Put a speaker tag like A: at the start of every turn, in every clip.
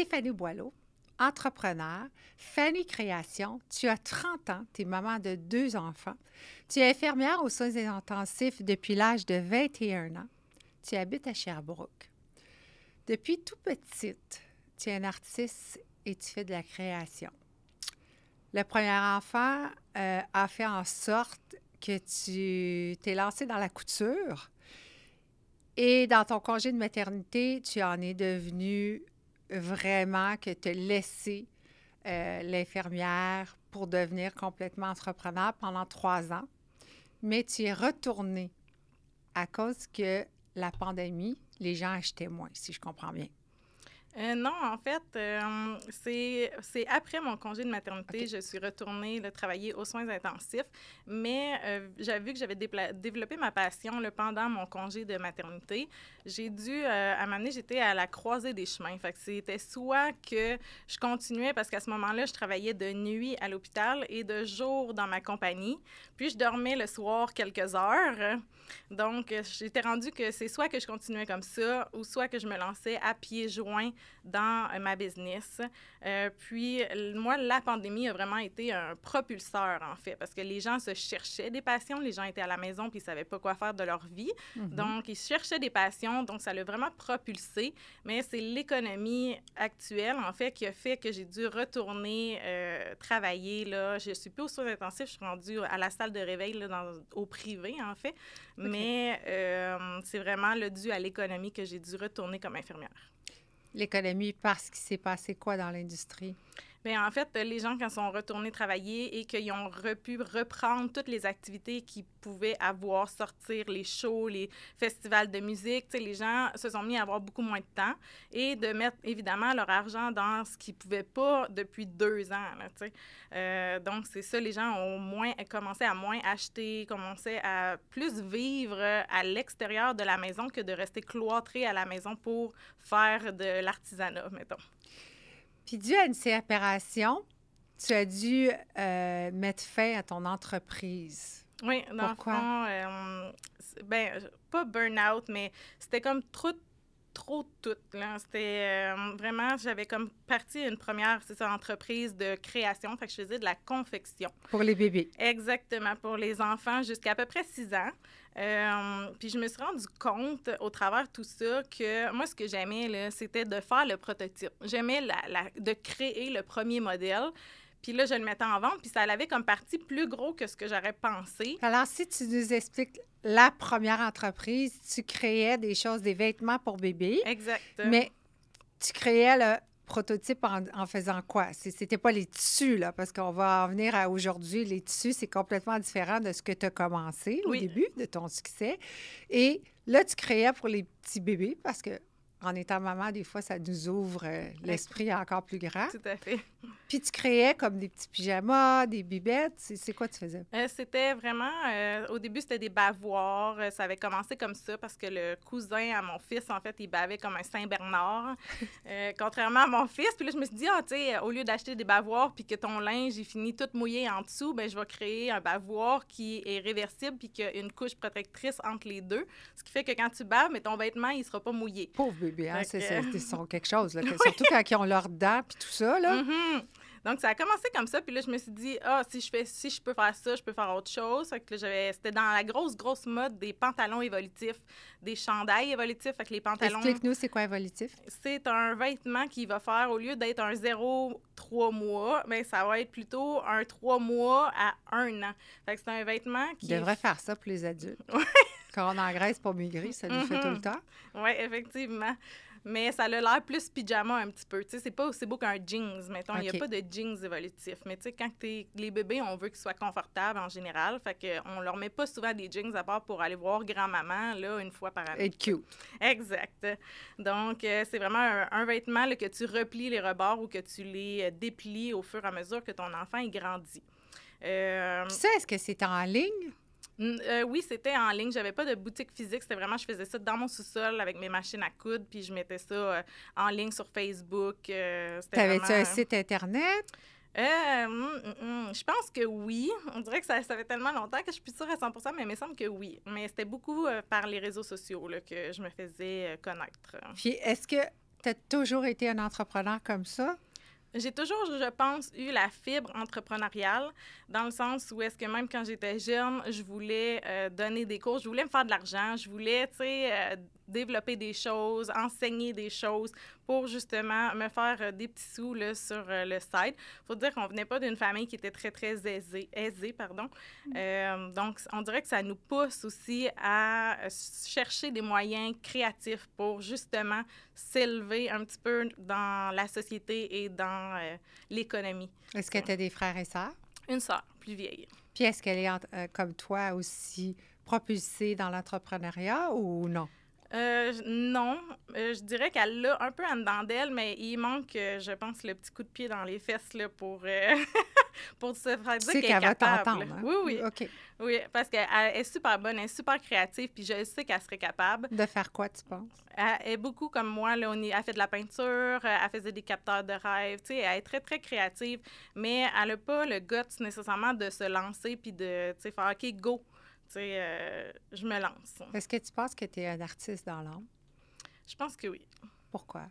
A: Stéphanie Boileau, entrepreneur, Fanny Création. Tu as 30 ans, tu es maman de deux enfants. Tu es infirmière aux soins intensifs depuis l'âge de 21 ans. Tu habites à Sherbrooke. Depuis tout petite, tu es un artiste et tu fais de la création. Le premier enfant euh, a fait en sorte que tu t'es lancé dans la couture. Et dans ton congé de maternité, tu en es devenue vraiment que te laisser euh, l'infirmière pour devenir complètement entrepreneur pendant trois ans, mais tu es retourné à cause que la pandémie, les gens achetaient moins, si je comprends bien. Euh, non,
B: en fait, euh, c'est après mon congé de maternité, je suis retournée travailler aux soins intensifs, mais j'ai euh, j'avais vu que j'avais développé ma passion le pendant mon congé de maternité. J'ai dû, à donné, j'étais à la croisée des chemins. Fait c'était soit que je continuais, parce qu'à ce moment-là, je travaillais de nuit à l'hôpital et de jour dans ma compagnie, puis je dormais le soir quelques heures. Donc, j'étais rendue que c'est soit que je continuais comme ça, ou soit que je me lançais à pieds joints dans euh, ma business. Euh, puis, moi, la pandémie a vraiment été un propulseur, en fait, parce que les gens se cherchaient des passions. Les gens étaient à la maison puis ils savaient pas quoi faire de leur vie. Mhm. Donc, ils cherchaient des passions. Donc, ça l'a vraiment propulsé. Mais c'est l'économie actuelle, en fait, qui a fait que j'ai dû retourner euh, travailler. Là. Je suis plus aux soins intensifs. Je suis rendue à la salle de réveil au privé, en fait. Mais c'est vraiment le dû à l'économie que j'ai dû retourner comme infirmière
A: l'économie parce qu'il s'est passé quoi dans l'industrie?
B: Mais ben, en fait, euh, les gens, quand sont retournés travailler et qu'ils ont pu reprendre toutes les activités qu'ils pouvaient avoir, sortir, les shows, les festivals de musique, les gens se sont mis à avoir beaucoup moins de temps et de mettre évidemment leur argent dans ce qu'ils ne pouvaient pas depuis deux ans. Euh, donc, c'est ça, les gens ont moins commencé à moins acheter, commencé à plus vivre à l'extérieur de la maison que de rester cloîtrés à la maison pour faire de l'artisanat, mettons.
A: Puis dû à une séparation, tu as dû euh, mettre fin à ton entreprise. Oui, dans le fond,
B: euh, ben, pas burn-out, mais c'était comme trop trop tout. C'était euh, vraiment, j'avais comme parti une première ça, entreprise de création, fait que je faisais de la confection.
A: Pour les bébés.
B: Exactement, pour les enfants jusqu'à à peu près 6 ans. Euh, puis je me suis rendu compte au travers de tout ça que moi, ce que j'aimais, c'était de faire le prototype. J'aimais la, de créer le premier modèle. Puis là, je le mettais en vente, puis ça l'avait comme
A: partie plus gros que ce que j'aurais pensé. Alors, si tu nous expliques la première entreprise, tu créais des choses, des vêtements pour bébé. Exact. Mais tu créais le prototype en, faisant quoi? C'était pas les tissus, là, parce qu'on va en venir à aujourd'hui. Les tissus, c'est complètement différent de ce que tu as commencé au début de ton succès. Et là, tu créais pour les petits bébés, parce que en étant maman, des fois, ça nous ouvre euh, l'esprit encore plus grand. Tout à fait. Puis tu créais comme des petits pyjamas, des bibettes. C'est quoi tu faisais?
B: Euh, c'était vraiment... Euh, au début, c'était des bavoirs. Ça avait commencé comme ça parce que le cousin à mon fils, en fait, il bavait comme un Saint-Bernard, contrairement à mon fils. Puis là, je me suis dit, oh tu sais, au lieu d'acheter des bavoirs puis que ton linge est fini tout mouillé en dessous, ben je vais créer un bavoir qui est réversible puis qui a une couche protectrice entre les deux. Ce qui fait que quand tu baves, mais ton vêtement, il sera pas mouillé. Pauvre bébés. Hein, c'est sont
A: quelque chose, là, surtout quand ils ont leurs dents puis tout ça. Là. Mm-hmm.
B: Donc, ça a commencé comme ça. Puis là, je me suis dit, ah, si je fais si je peux faire ça, je peux faire autre chose. Fait que c'était dans la grosse, grosse mode des pantalons évolutifs, des chandails évolutifs. Fait que les pantalons. Explique-nous,
A: c'est quoi évolutif?
B: C'est un vêtement qui va faire, au lieu d'être un 0, 3 mois, mais ben, ça va être plutôt un 3 mois à 1 an. Fait que c'est un vêtement qui. Il devrait
A: faire ça pour les adultes. Quand on engraisse pour maigrir, ça nous fait tout le mhm. temps.
B: Oui, effectivement. Mais ça a l'air plus pyjama un petit peu. Tu sais, c'est pas aussi beau qu'un jeans, mettons. Il n'y a pas de jeans évolutifs. Mais tu sais, quand es... les bébés, on veut qu'ils soient confortables en général. Fait qu'on leur met pas souvent des jeans à part pour aller voir grand-maman, là, une fois par année. Et cute. Exact. Donc, euh, c'est vraiment un, vêtement que tu replies les rebords ou que tu les euh, déplies au fur et à mesure que ton enfant grandit. Tu euh, sais
A: est-ce que c'est en ligne?
B: Euh, oui, c'était en ligne. J'avais pas de boutique physique. C'était vraiment, je faisais ça dans mon sous-sol avec mes machines à coudre, puis je mettais ça euh, en ligne sur Facebook. Euh, T'avais-tu un site
A: Internet? Mm,
B: mm, mm. je pense que oui. On dirait que ça, ça fait tellement longtemps que je suis plus sûre à 100 mais il me semble que oui. Mais c'était beaucoup par les réseaux sociaux là, que je me faisais connaître. Puis
A: est-ce que tu as toujours été un entrepreneur comme ça?
B: J'ai toujours, je pense, eu la fibre entrepreneuriale, dans le sens où est-ce que même quand j'étais jeune, je voulais euh, donner des cours, je voulais me faire de l'argent, je voulais, tu sais, euh, développer des choses, enseigner des choses pour justement me faire euh, des petits sous là, sur euh, le site. faut dire qu'on venait pas d'une famille qui était très, très aisée. aisée pardon. Mm. Euh, donc, on dirait que ça nous pousse aussi à chercher des moyens créatifs pour justement s'élever un petit peu dans la société et dans l'économie.
A: Est-ce que tu des frères et sœurs?
B: Une sœur, plus vieille.
A: Puis est-ce qu'elle est, comme toi, aussi propulsée dans l'entrepreneuriat ou non?
B: Euh, non, euh, je dirais qu'elle l'a un peu en dedans d'elle, mais il manque, euh, je pense, le petit coup de pied dans les fesses là, pour, pour se faire dire qu'elle est capable. Hein? Oui, oui. OK. Oui, parce qu'elle est super bonne, elle est super créative, puis je sais qu'elle serait capable.
A: De faire quoi, tu penses?
B: Elle est beaucoup comme moi, là, on a elle fait de la peinture, elle faisait des capteurs de rêve, tu sais, elle est très, très créative, mais elle n'a pas le guts nécessairement de se lancer puis de, tu sais, faire OK, go. Tu euh, je me lance.
A: Est-ce que tu penses que tu es un artiste dans l'âme?
B: Je pense que oui. Pourquoi?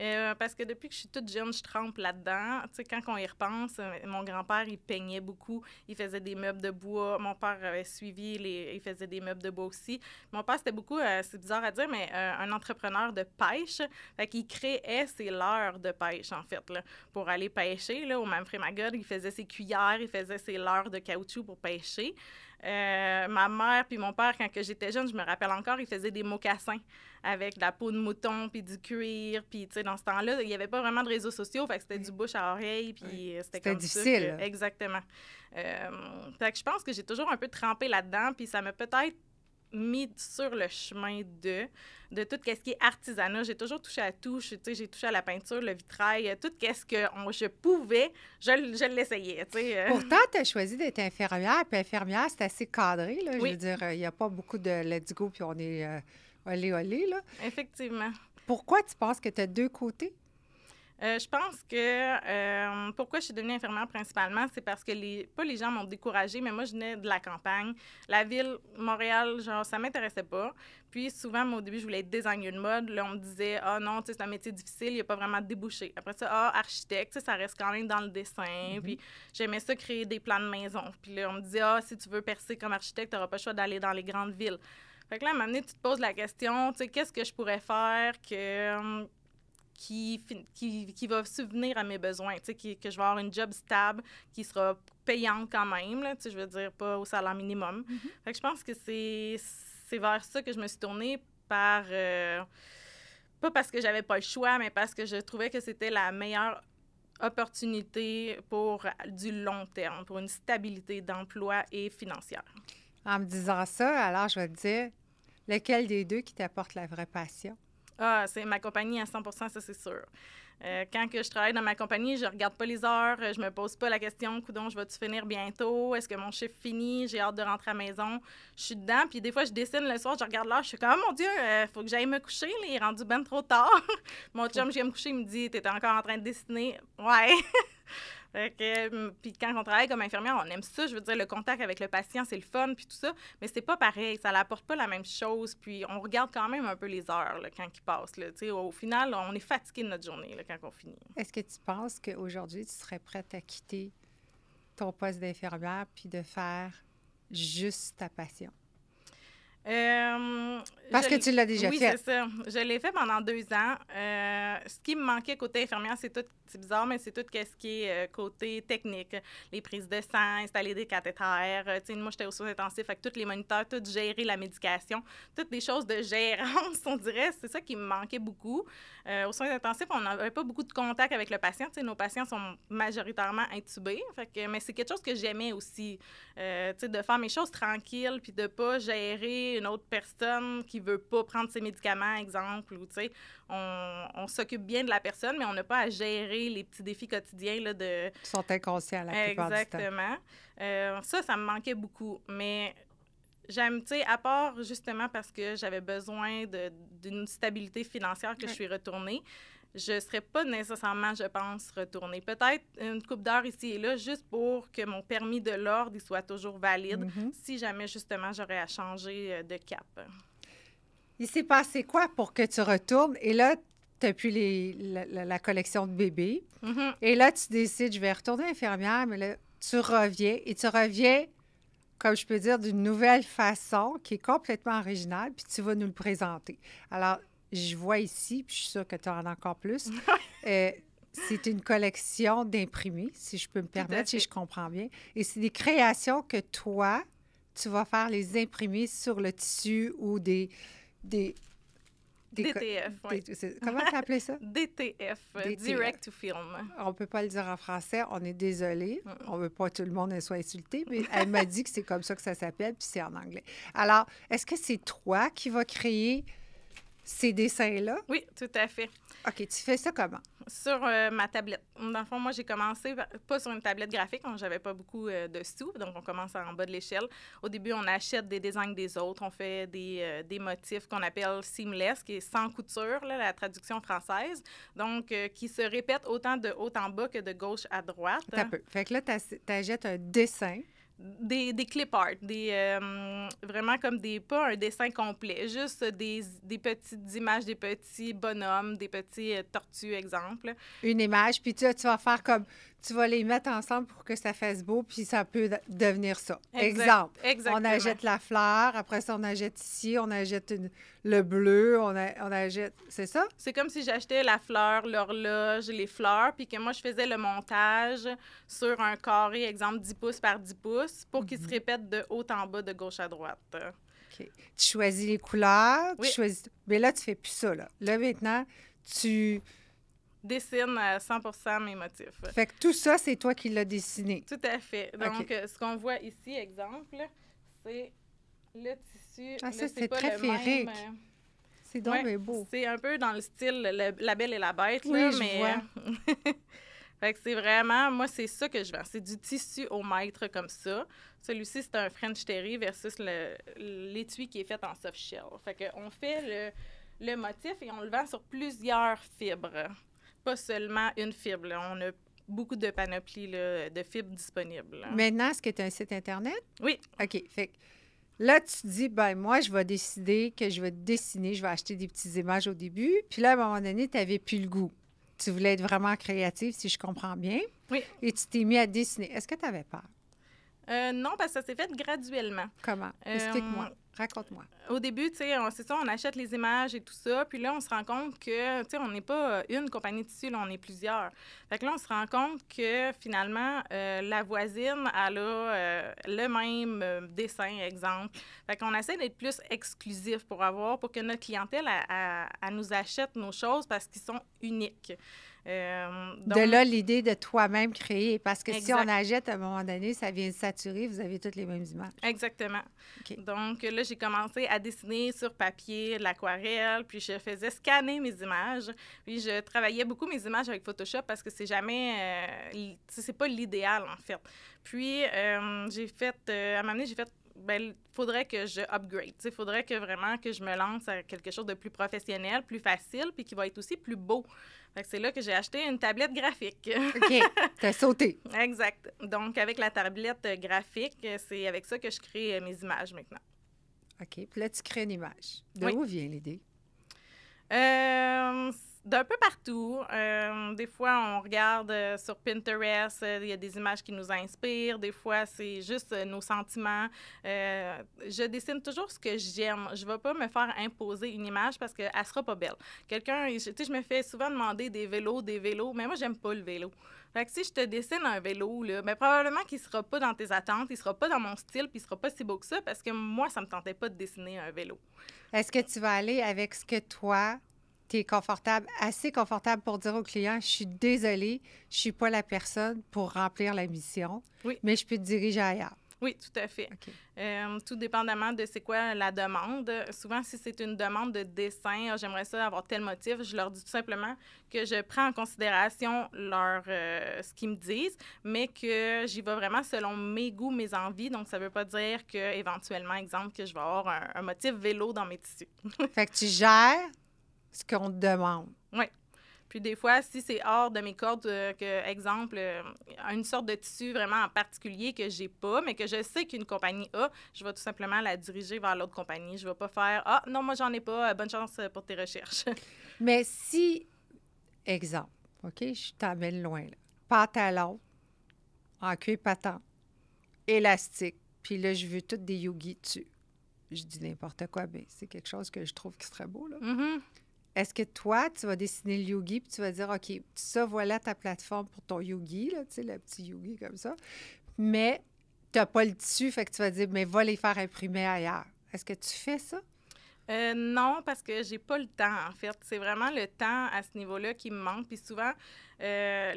B: Euh, parce que depuis que je suis toute jeune, je trempe là-dedans. Tu sais, quand on y repense, euh, mon grand-père, il peignait beaucoup. Il faisait des meubles de bois. Mon père avait suivi, il faisait des meubles de bois aussi. Mon père, c'était beaucoup, c'est bizarre à dire, mais un entrepreneur de pêche. Fait qu'il créait ses leurres de pêche, en fait, pour aller pêcher. Là, au Manfred Magog, il faisait ses cuillères, il faisait ses leurres de caoutchouc pour pêcher. Euh, ma mère puis mon père, quand j'étais jeune, je me rappelle encore, ils faisaient des mocassins avec de la peau de mouton puis du cuir. Puis, tu sais, dans ce temps-là, il n'y avait pas vraiment de réseaux sociaux. Fait c'était du bouche à oreille. Puis euh, c'était comme difficile. exactement. Euh, je pense que j'ai toujours un peu trempé là-dedans. Puis ça m'a peut-être mis sur le chemin de, de tout ce qui est artisanat. J'ai toujours touché à tout. J'ai touché à la peinture, le vitrail, euh, tout ce que on, je pouvais, je, je l'essayais. Euh. Pourtant,
A: tu as choisi d'être infirmière. Puis infirmière, c'est assez cadré. Je veux dire, euh, il n'y a pas beaucoup de let's go, puis on est allé olé
B: Effectivement.
A: Pourquoi tu penses que tu as deux côtés?
B: Euh, je pense que euh, pourquoi je suis devenue infirmière principalement, c'est parce que les pas les gens m'ont découragée, mais moi je venais de la campagne, la ville Montréal, genre ça m'intéressait pas. Puis souvent au début je voulais être designer de mode, là on me disait ah oh, non, c'est un métier difficile, il n'y a pas vraiment de débouché. Après ça ah oh, architecte, ça reste quand même dans le dessin. Mm-hmm. Puis j'aimais ça créer des plans de maison. Puis là on me disait ah si tu veux percer comme architecte, tu n'auras pas le choix d'aller dans les grandes villes. Fait que là, à un moment donné, tu te poses la question, tu sais, qu'est-ce que je pourrais faire que hum, qui, qui, qui va subvenir à mes besoins, qui, que je vais avoir une job stable qui sera payante quand même, là, je veux dire, pas au salaire minimum. Mhm. Fait que je pense que c'est vers ça que je me suis tournée par... Euh, pas parce que j'avais pas le choix, mais parce que je trouvais que c'était la meilleure opportunité pour du long terme, pour une stabilité d'emploi et financière.
A: En me disant ça, alors je vais te dire, lequel des deux qui t'apporte la vraie passion?
B: Ah, c'est ma compagnie à 100 ça, c'est sûr. Euh, quand que je travaille dans ma compagnie, je regarde pas les heures, je me pose pas la question, coudon, je vais-tu finir bientôt? Est-ce que mon chiffre finit? J'ai hâte de rentrer à la maison. Je suis dedans, puis des fois, je dessine le soir, je regarde l'heure, je suis comme, oh mon Dieu, il euh, faut que j'aille me coucher, il est rendu ben trop tard. mon chum, je viens me coucher, il me dit, t'étais encore en train de dessiner. Ouais. Euh, puis quand on travaille comme infirmière, on aime ça. Je veux dire, le contact avec le patient, c'est le fun, puis tout ça. Mais c'est pas pareil. Ça n'apporte pas la même chose. Puis on regarde quand même un peu les heures là, quand ils passent. Là. Au final, on est fatigué de notre journée là, quand on
A: finit. Est-ce que tu penses qu'aujourd'hui, tu serais prête à quitter ton poste d'infirmière puis de faire juste ta passion? Euh, Parce que tu l'as déjà fait. Oui, c'est
B: ça. Je l'ai fait pendant deux ans. Euh, ce qui me manquait côté infirmière, c'est tout, c'est bizarre, mais c'est tout ce qui est euh, côté technique. Les prises de sang, installer des cathéters. sais, moi, j'étais aux soins intensifs, fait que tous les moniteurs, tout gérer la médication, toutes les choses de gérance, on dirait. C'est ça qui me manquait beaucoup. aux soins intensifs, on n'avait pas beaucoup de contact avec le patient. sais, nos patients sont majoritairement intubés. Fait que, mais c'est quelque chose que j'aimais aussi, sais, de faire mes choses tranquilles puis de pas gérer une autre personne qui veut pas prendre ses médicaments, exemple, ou tu sais, on, on s'occupe bien de la personne, mais on n'a pas à gérer les petits défis quotidiens là, de... Ils
A: sont inconscients la Exactement.
B: Euh, ça, ça me manquait beaucoup, mais j'aime, tu sais, à part justement parce que j'avais besoin d'une stabilité financière que je suis retournée, je ne serais pas nécessairement, je pense, retournée. Peut-être une coupe d'heure ici et là, juste pour que mon permis de l'ordre soit toujours valide, mhm. si jamais, justement, j'aurais à changer euh, de cap.
A: Il s'est passé quoi pour que tu retournes? Et là, tu n'as plus les, la, collection de bébés. Mhm. Et là, tu décides, je vais retourner infirmière, mais là, tu reviens. Et tu reviens, comme je peux dire, d'une nouvelle façon qui est complètement originale, puis tu vas nous le présenter. Alors, je vois ici, puis je suis sûre que tu en as encore plus. Euh, c'est une collection d'imprimés, si je peux me permettre, si je comprends bien. Et c'est des créations que toi, tu vas faire les imprimés sur le tissu ou des. des, DTF, comment tu ça? DTF, Direct to Film. On ne peut pas le dire en français, on est désolé. Mm. On ne veut pas que tout le monde soit insulté, mais elle m'a dit que c'est comme ça que ça s'appelle, puis c'est en anglais. Alors, est-ce que c'est toi qui vas créer ces dessins-là? Oui, tout à fait. OK, tu fais ça comment? Sur
B: euh, ma tablette. Dans le fond, moi, j'ai commencé pas sur une tablette graphique, hein, j'avais pas beaucoup euh, de sous, donc on commence en bas de l'échelle. Au début, on achète des designs des autres, on fait des, euh, des motifs qu'on appelle seamless, qui est sans couture, là, la traduction française, donc qui se répète autant de haut en bas que de gauche à droite. Ça
A: peu. Fait que là, tu achètes un dessin
B: des, des clip art, des, euh, vraiment comme des, pas un dessin complet, juste des, des petites images, des petits bonhommes, des petits euh, tortues, exemple.
A: Une image, puis tu, tu vas faire comme tu vas les mettre ensemble pour que ça fasse beau, puis ça peut devenir ça. Exemple, on ajoute la fleur, après ça, on ajoute ici, on ajoute le bleu, on, ajoute... C'est ça?
B: C'est comme si j'achetais la fleur, l'horloge, les fleurs, puis que moi, je faisais le montage sur un carré, exemple, 10 pouces par 10 pouces, pour qu'il se mhm. répète de haut en bas, de gauche à droite. OK.
A: Tu choisis les couleurs, oui. choisis... Mais là, tu fais plus ça, là. Là, maintenant, tu
B: dessine à 100 mes motifs. Fait que
A: tout ça, c'est toi qui l'as dessiné.
B: Tout à fait. Donc, euh, ce qu'on voit ici, exemple, c'est le tissu. Ah, ça, c'est très féerique. Euh, c'est donc beau. C'est un peu dans le style La Belle et la Bête, là, mais. Euh, fait que c'est vraiment, moi, c'est ça que je vends. C'est du tissu au maître comme ça. Celui-ci, c'est un French Terry versus l'étui qui est fait en soft shell. Fait qu'on fait le, le motif et on le vend sur plusieurs fibres pas seulement une fibre. On a beaucoup de panoplies de fibres disponibles. Maintenant,
A: est-ce que tu as un site Internet? Oui. OK. là, tu te dis, ben moi, je vais décider que je vais dessiner, je vais acheter des petites images au début. Puis là, à un moment donné, tu n'avais plus le goût. Tu voulais être vraiment créative, si je comprends bien. Oui. Et tu t'es mis à dessiner. Est-ce que tu avais peur?
B: Euh, non, parce que ça s'est fait graduellement. Comment? Euh, Explique-moi. Raconte-moi. Euh, au début, tu sais, c'est ça, on achète les images et tout ça. Puis là, on se rend compte que, tu sais, on n'est pas euh, une compagnie de tissu, là, on est plusieurs. Fait que là, on se rend compte que finalement, euh, la voisine, elle a le même dessin, exemple. Fait qu'on essaie d'être plus exclusif pour avoir, pour que notre clientèle, à nous achète nos choses parce qu'ils sont uniques. De là,
A: l'idée de toi-même créer, parce que si on achète à un moment donné, ça vient saturer, vous avez toutes les mêmes images.
B: Exactement. Donc, là, j'ai commencé à dessiner sur papier, l'aquarelle, puis je faisais scanner mes images. Puis je travaillais beaucoup mes images avec Photoshop parce que c'est jamais, euh, c'est pas l'idéal en fait. Puis euh, j'ai fait, euh, à un moment donné, j'ai fait ben, faudrait que je upgrade. Il faudrait que vraiment que je me lance à quelque chose de plus professionnel, plus facile, puis qui va être aussi plus beau. c'est là que j'ai acheté une tablette graphique. OK.
A: T'as sauté.
B: exact. Donc, avec la tablette graphique, c'est avec ça que je crée mes images maintenant.
A: OK. Puis là, tu crées une image. De où vient l'idée? Euh, d'un peu partout. Euh, des
B: fois, on regarde euh, sur Pinterest, il y a des images qui nous inspirent. Des fois, c'est juste nos sentiments. je dessine toujours ce que j'aime. Je ne vais pas me faire imposer une image parce qu'elle ne sera pas belle. Quelqu'un, tu sais, je me fais souvent demander des vélos, des vélos, mais moi, j'aime pas le vélo. Fait que si je te dessine un vélo, là, mais ben, probablement qu'il sera pas dans tes attentes, il sera pas dans mon style, puis il sera pas si beau que ça, parce que moi, ça me tentait pas de dessiner un vélo.
A: Est-ce que tu vas aller avec ce que toi, tu es confortable, assez confortable pour dire au client, je suis désolée, je suis pas la personne pour remplir la mission, mais je peux te diriger ailleurs.
B: Oui, tout à fait. Euh, tout dépendamment de c'est quoi la demande. Souvent, si c'est une demande de dessin, ah, j'aimerais ça avoir tel motif, je leur dis tout simplement que je prends en considération leur, euh, ce qu'ils me disent, mais que j'y vais vraiment selon mes goûts, mes envies. Donc, ça ne veut pas dire que éventuellement, exemple, que je vais avoir un, un motif vélo dans mes tissus.
A: fait que tu gères ce qu'on te demande.
B: Oui. Puis des fois, si c'est hors de mes cordes, euh, que, exemple, euh, une sorte de tissu vraiment en particulier que j'ai pas, mais que je sais qu'une compagnie a, je vais tout simplement la diriger vers l'autre compagnie. Je vais pas faire Ah, non, moi, j'en ai pas. Euh, bonne chance pour tes recherches.
A: mais si, exemple, OK, je t'amène loin, là. pantalon en cuir patent, élastique, puis là, je veux toutes des yogis dessus. Je dis n'importe quoi, mais c'est quelque chose que je trouve qui serait beau, là. Mm-hmm. Est-ce que toi, tu vas dessiner le yogi, puis tu vas dire, OK, ça, voilà ta plateforme pour ton yogi, là, tu sais, le petit yogi comme ça. Mais tu n'as pas le dessus, fait que tu vas dire, mais va les faire imprimer ailleurs. Est-ce que tu fais ça? Euh,
B: non, parce que j'ai pas le temps, en fait. C'est vraiment le temps à ce niveau-là qui me manque. Puis souvent, euh,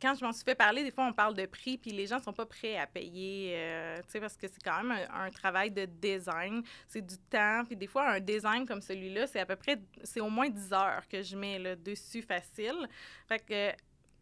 B: quand je m'en suis fait parler, des fois, on parle de prix, puis les gens sont pas prêts à payer, euh, tu sais, parce que c'est quand même un, travail de design. C'est du temps. Puis des fois, un design comme celui-là, c'est à peu près, c'est au moins 10 heures que je mets le dessus facile. Fait que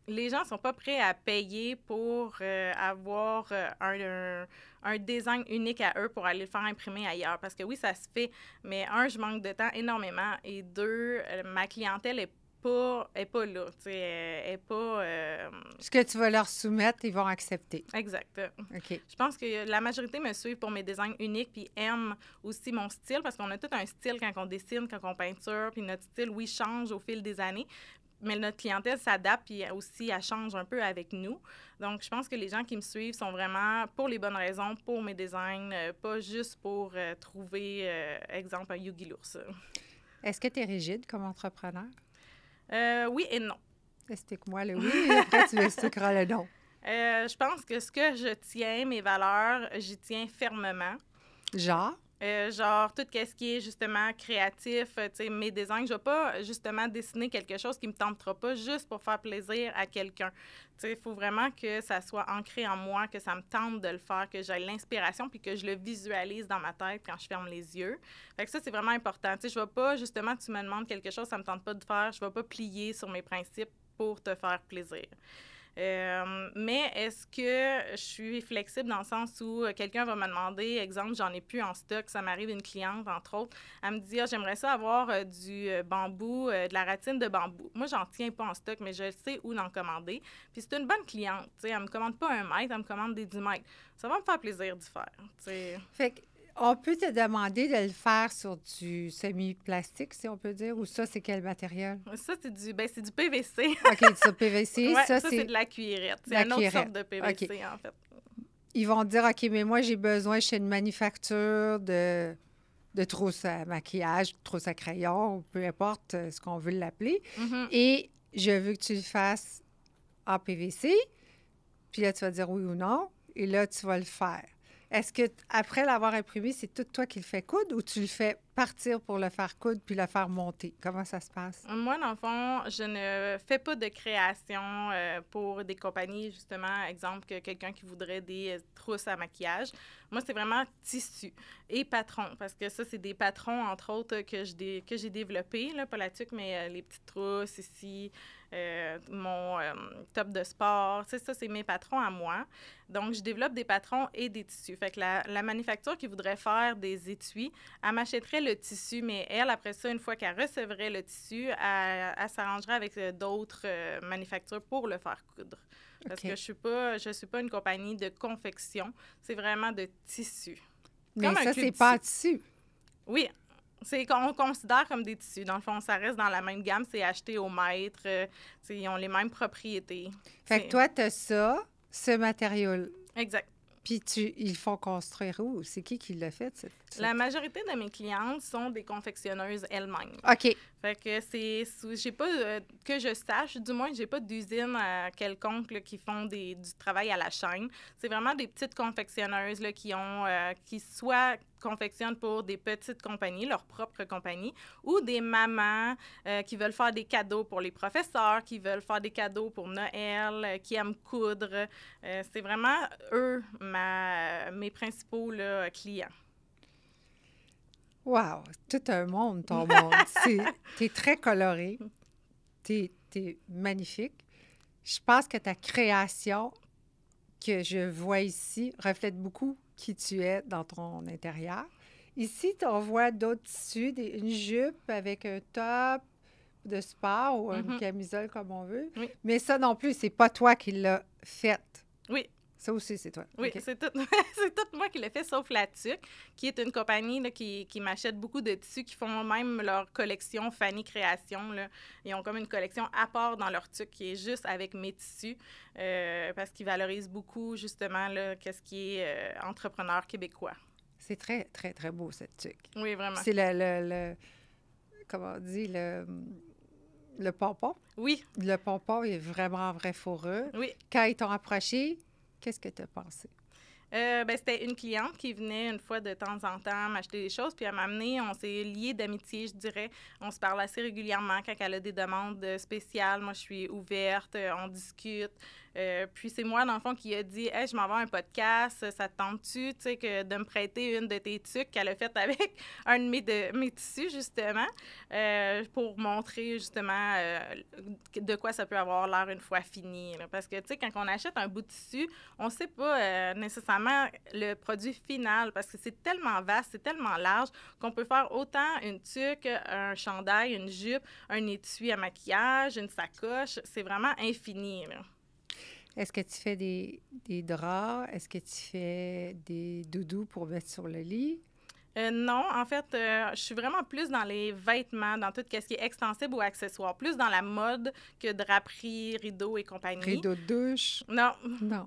B: les gens sont pas prêts à payer pour avoir un un design unique à eux pour aller le faire imprimer ailleurs. Parce que oui, ça se fait, mais un, je manque de temps énormément, et deux, euh, ma clientèle est pas, est pas là, est pas... Euh,
A: Ce que tu vas leur soumettre, ils vont accepter. Exact. OK.
B: Je pense que la majorité me suit pour mes designs uniques, puis aiment aussi mon style, parce qu'on a tout un style quand on dessine, quand on peinture, puis notre style, oui, change au fil des années mais notre clientèle s'adapte et aussi elle change un peu avec nous. Donc, je pense que les gens qui me suivent sont vraiment pour les bonnes raisons, pour mes designs, euh, pas juste pour euh, trouver, euh, exemple, un Yugi l'ours.
A: Est-ce que tu es rigide comme entrepreneur? oui et non. Explique
B: moi le oui et après tu
A: expliqueras le non.
B: je pense que ce que je tiens, mes valeurs, j'y tiens fermement. Genre? Euh, genre, tout ce qui est justement créatif, euh, tu sais, mes designs. Je ne vais pas justement dessiner quelque chose qui ne me tentera pas juste pour faire plaisir à quelqu'un. Tu il faut vraiment que ça soit ancré en moi, que ça me tente de le faire, que j'ai l'inspiration puis que je le visualise dans ma tête quand je ferme les yeux. ça, c'est vraiment important. Tu je ne vais pas justement, tu me demandes quelque chose, ça ne me tente pas de faire, je ne vais pas plier sur mes principes pour te faire plaisir. Euh, mais est-ce que je suis flexible dans le sens où euh, quelqu'un va me demander, exemple, j'en ai plus en stock, ça m'arrive une cliente, entre autres, elle me dit, ah, j'aimerais ça avoir euh, du bambou, de la ratine de bambou. Moi, j'en tiens pas en stock, mais je sais où en commander. Puis c'est une bonne cliente, tu sais, elle me commande pas un mètre, elle me commande des 10 mètres. Ça va me faire plaisir d'y faire, tu sais.
A: Fait on peut te demander de le faire sur du semi-plastique, si on peut dire, ou ça, c'est quel matériel?
B: Ça, c'est du, ben, du PVC. OK,
A: du PVC. ça, c'est de la cuillerette. C'est une autre sorte de PVC, en fait. Ils vont dire, OK, mais moi, j'ai besoin chez une manufacture de, de trousse à maquillage, de trousse à crayon, peu importe euh, ce qu'on veut l'appeler. Mm-hmm. Et je veux que tu le fasses en PVC. Puis là, tu vas dire oui ou non. Et là, tu vas le faire. Est-ce que après l'avoir imprimé, c'est tout toi qui le fais coudre ou tu le fais partir pour le faire coudre puis le faire monter? Comment ça se passe? Euh,
B: moi, dans le fond, je ne fais pas de création euh, pour des compagnies, justement, exemple, que quelqu'un qui voudrait des euh, trousses à maquillage. Moi, c'est vraiment tissu et patron, parce que ça, c'est des patrons, entre autres, que j'ai développés, là, pas la tuque, mais les petites trousses ici, euh, mon euh, top de sport. c'est ça, c'est mes patrons à moi. Donc, je développe des patrons et des tissus. Fait que la, manufacture qui voudrait faire des étuis, elle m'achèterait le tissu, mais elle, après ça, une fois qu'elle recevrait le tissu, elle, s'arrangerait avec euh, d'autres manufactures pour le faire coudre. Parce que je suis pas, je suis pas une compagnie de confection. C'est vraiment de tissu.
A: Mais ça, c'est pas tissu.
B: Oui, c'est qu'on considère comme des tissus. Dans le fond, ça reste dans la même gamme, c'est acheté au maître, euh, ils ont les mêmes propriétés.
A: Fait que toi, tu as ça, ce matériau Exact. Puis tu, ils font construire où? C'est qui qui l'a fait? Cette, La
B: majorité de mes clientes sont des confectionneuses elles-mêmes. OK. Fait que c'est. J'ai pas. Euh, que je sache, du moins, j'ai pas d'usine euh, quelconque qui font des, du travail à la chaîne. C'est vraiment des petites confectionneuses là, qui ont. Euh, qui soit confectionnent pour des petites compagnies, leur propre compagnie, ou des mamans qui veulent faire des cadeaux pour les professeurs, qui veulent faire des cadeaux pour Noël, qui aiment coudre. c'est vraiment eux, ma, mes principaux clients.
A: Wow! Tout un monde, ton monde. Tu es très coloré. Tu es, magnifique. Je pense que ta création que je vois ici reflète beaucoup qui tu es dans ton intérieur. Ici, on voit d'autres tissus, des, une jupe avec un top de sport ou une mm-hmm. camisole comme on veut. Mais ça non plus, c'est pas toi qui l'as faite. Oui, ça aussi, c'est toi. Oui, c'est tout,
B: moi qui l'ai fait, sauf la TUC, qui est une compagnie qui, m'achète beaucoup de tissus, qui font même leur collection Fanny Création. Là. Ils ont comme une collection à part dans leur TUC qui est juste avec mes tissus, euh, parce qu'ils valorisent beaucoup, justement, qu'est-ce qui est euh, entrepreneur québécois.
A: C'est très, très, très beau, cette TUC. Oui, vraiment. C'est le, Comment on dit? Le. Le pompon? Oui. Le pompon est vraiment vrai fourreux. Oui. Quand ils t'ont approché, Qu'est-ce que tu as pensé? Euh, ben,
B: c'était une cliente qui venait une fois de temps en temps m'acheter des choses, puis elle m'a amené, on s'est liés d'amitié, je dirais. On se parle assez régulièrement quand elle a des demandes spéciales. Moi, je suis ouverte, euh, on discute. Euh, puis c'est moi, dans le fond, qui a dit Hey, je m'en un podcast, ça te tente-tu que de me prêter une de tes trucs qu'elle a faite avec un de mes, tissus, justement, pour montrer justement de quoi ça peut avoir l'air une fois fini. Parce que, tu sais, quand on achète un bout de tissu, on ne sait pas nécessairement le produit final parce que c'est tellement vaste, c'est tellement large qu'on peut faire autant une tuque, un chandail, une jupe, un étui à maquillage, une sacoche. C'est vraiment infini.
A: Est-ce que tu fais des, des draps? Est-ce que tu fais des doudous pour mettre sur le lit?
B: Euh, non, en fait, euh, je suis vraiment plus dans les vêtements, dans tout ce qui est extensible ou accessoire, plus dans la mode que draperie, rideaux et compagnie. Rideaux de douche. Non.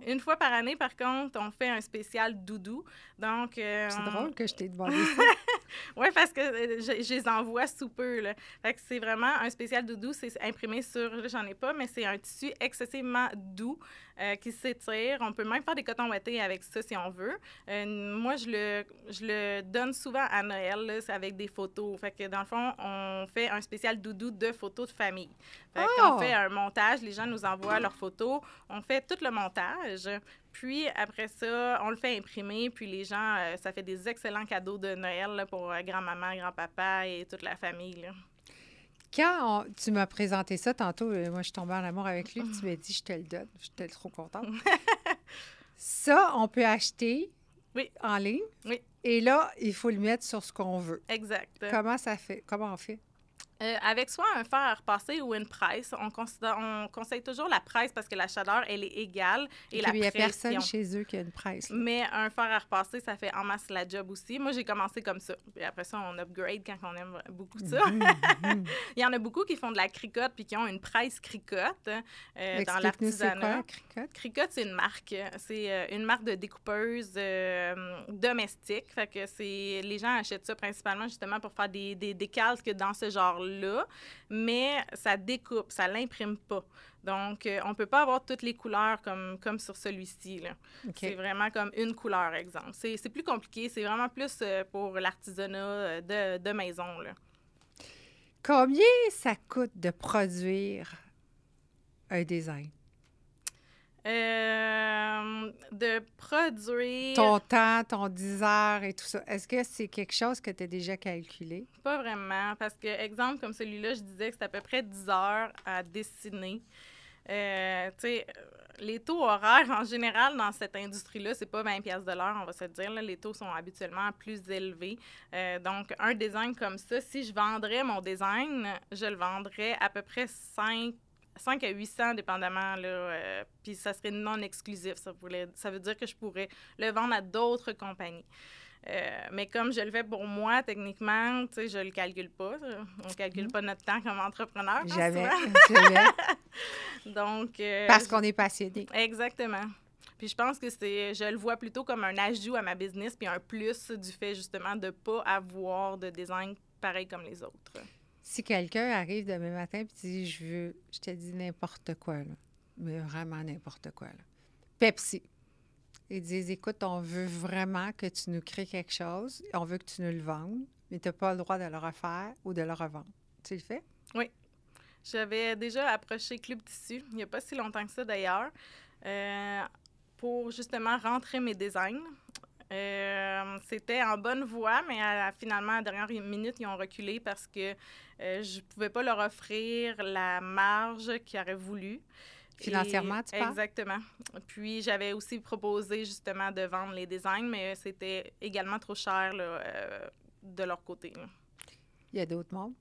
B: Une fois par année, par contre, on fait un spécial doudou. Donc. Euh, C'est drôle que
A: je t'ai demandé
B: oui, parce que euh, je, les envoie sous peu. Là. Fait que c'est vraiment un spécial doudou. C'est imprimé sur, j'en ai pas, mais c'est un tissu excessivement doux euh, qui s'étire. On peut même faire des cotons ouatés avec ça si on veut. Euh, moi, je le, je le donne souvent à Noël c'est avec des photos. Fait que dans le fond, on fait un spécial doudou de photos de famille. Fait On oh! fait un montage. Les gens nous envoient leurs photos. On fait tout le montage. Puis après ça, on le fait imprimer, puis les gens, euh, ça fait des excellents cadeaux de Noël pour euh, grand-maman, grand-papa et toute la famille.
A: Quand tu m'as présenté ça tantôt, euh, moi je suis tombée en amour avec lui, tu m'as dit je te le donne. J'étais trop contente. ça, on peut acheter en ligne. Et là, il faut le mettre sur ce qu'on veut. Exact. Comment ça fait? Comment on fait?
B: Euh, avec soit un fer à repasser ou une presse, on, on, conseille toujours la presse parce que la chaleur, elle est égale. Et, la il n'y a personne
A: chez eux qui a une presse. Mais
B: un fer à repasser, ça fait en masse la job aussi. Moi, j'ai commencé comme ça. après ça, on upgrade quand on aime beaucoup ça. Mmh, mmh, mmh. il y en a beaucoup qui font de la cricotte puis qui ont une presse cricotte euh, dans l'artisanat. cricotte? c'est une marque. C'est euh, une marque de découpeuse domestique. Fait que c'est... Les gens achètent ça principalement justement pour faire des, des, des dans ce genre-là là mais ça découpe, ça l'imprime pas. Donc, euh, on ne peut pas avoir toutes les couleurs comme, comme sur celui-ci. C'est vraiment comme une couleur, exemple. C'est plus compliqué. C'est vraiment plus euh, pour l'artisanat euh, de, maison.
A: Combien ça coûte de produire un design?
B: Euh, de produire. Ton
A: temps, ton 10 heures et tout ça. Est-ce que c'est quelque chose que tu as déjà calculé?
B: Pas vraiment, parce que, exemple, comme celui-là, je disais que c'est à peu près 10 heures à dessiner. Euh, tu sais, les taux horaires, en général, dans cette industrie-là, c'est pas 20 pièces de l'heure, on va se dire. les taux sont habituellement plus élevés. Euh, donc, un design comme ça, si je vendrais mon design, je le vendrais à peu près 5 5 à 800, dépendamment. Euh, puis ça serait non exclusif. Ça, ça veut dire que je pourrais le vendre à d'autres compagnies. Euh, mais comme je le fais pour moi, techniquement, tu sais, je le calcule pas. On calcule mhm. pas notre temps comme entrepreneur. Jamais. jamais. Donc. Euh, Parce qu'on est passionné. Exactement. Puis je pense que c'est, je le vois plutôt comme un ajout à ma business, puis un plus du fait justement de pas avoir de design pareil comme les autres.
A: Si quelqu'un arrive demain matin et dit Je veux, je te dis n'importe quoi, mais vraiment n'importe quoi. Pepsi. Ils disent Écoute, on veut vraiment que tu nous crées quelque chose, on veut que tu nous le vendes, mais tu n'as pas le droit de le refaire ou de le revendre. Tu le fais?
B: Oui. J'avais déjà approché Club Tissu, il n'y a pas si longtemps que ça d'ailleurs, euh, pour justement rentrer mes designs. Euh, c'était en bonne voie, mais finalement, à la dernière minute, ils ont reculé parce que euh, je ne pouvais pas leur offrir la marge qu'ils auraient voulu. Financièrement, tu parles? Exactement. Puis j'avais aussi proposé justement de vendre les designs, mais c'était également trop cher euh, de leur côté. Il y a d'autres mondes?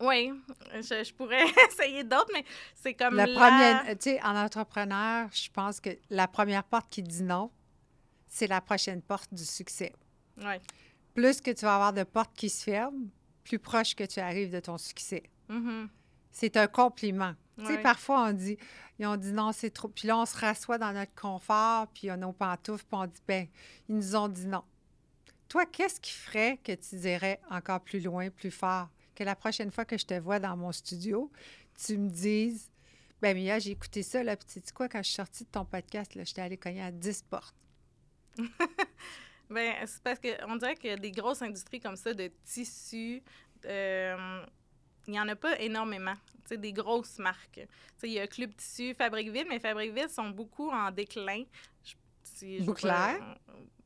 B: Oui, je, pourrais essayer d'autres, mais c'est comme la, première. Euh,
A: tu sais, en entrepreneur, je pense que la première porte qui dit non, c'est la prochaine porte du succès. Oui. Plus que tu vas avoir de portes qui se ferment, plus proche que tu arrives de ton succès. Mm-hmm. C'est un compliment. Tu sais, parfois, on dit, ils ont dit non, c'est trop. Puis là, on se rassoit dans notre confort, puis on a nos pantoufles, puis on dit, ben, ils nous ont dit non. Toi, qu'est-ce qui ferait que tu dirais encore plus loin, plus fort, que la prochaine fois que je te vois dans mon studio, tu me dises, ben, Mia, j'ai écouté ça, là, puis tu sais quoi, quand je suis sortie de ton podcast, là, j'étais allée cogner à 10 portes.
B: Ben, c'est parce qu'on dirait que des grosses industries comme ça de tissus, euh, il n'y en a pas énormément. sais, des grosses marques. sais, il y a Club Tissu, Fabriqueville, mais Fabriqueville sont beaucoup en déclin. Boucler? Bouclair?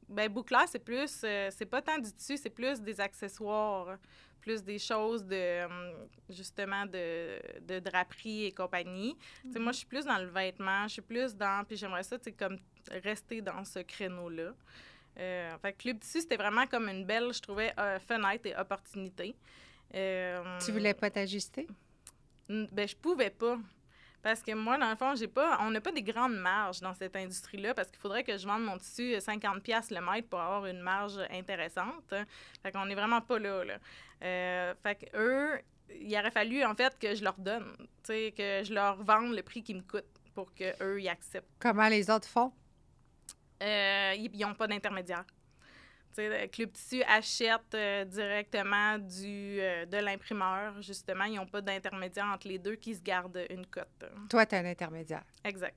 B: ben, Bouclair, c'est plus. Euh, c'est pas tant du tissu, c'est plus des accessoires, plus des choses de. Euh, justement, de, de draperie et compagnie. Tu sais, Moi, je suis plus dans le vêtement, je suis plus dans. Puis j'aimerais ça, comme rester dans ce créneau-là. Euh, fait que Club Tissu, c'était vraiment comme une belle, je trouvais, euh, fenêtre et opportunité. Euh, tu voulais
A: pas t'ajuster?
B: Ben, je pouvais pas. Parce que moi, dans le fond, j'ai pas, on n'a pas des grandes marges dans cette industrie-là parce qu'il faudrait que je vende mon tissu 50$ euh, le mètre pour avoir une marge intéressante. Fait qu'on n'est vraiment pas là. Euh, fait qu'eux, eux, il aurait fallu en fait que je leur donne, que je leur vende le prix qui me coûte pour qu'eux y acceptent.
A: Comment les autres font?
B: Euh, ils n'ont pas d'intermédiaire. Club Tissu achète euh, directement du, euh, de l'imprimeur, justement. Ils n'ont pas d'intermédiaire entre les deux qui se gardent une cote.
A: Toi, tu as un intermédiaire.
B: Exact.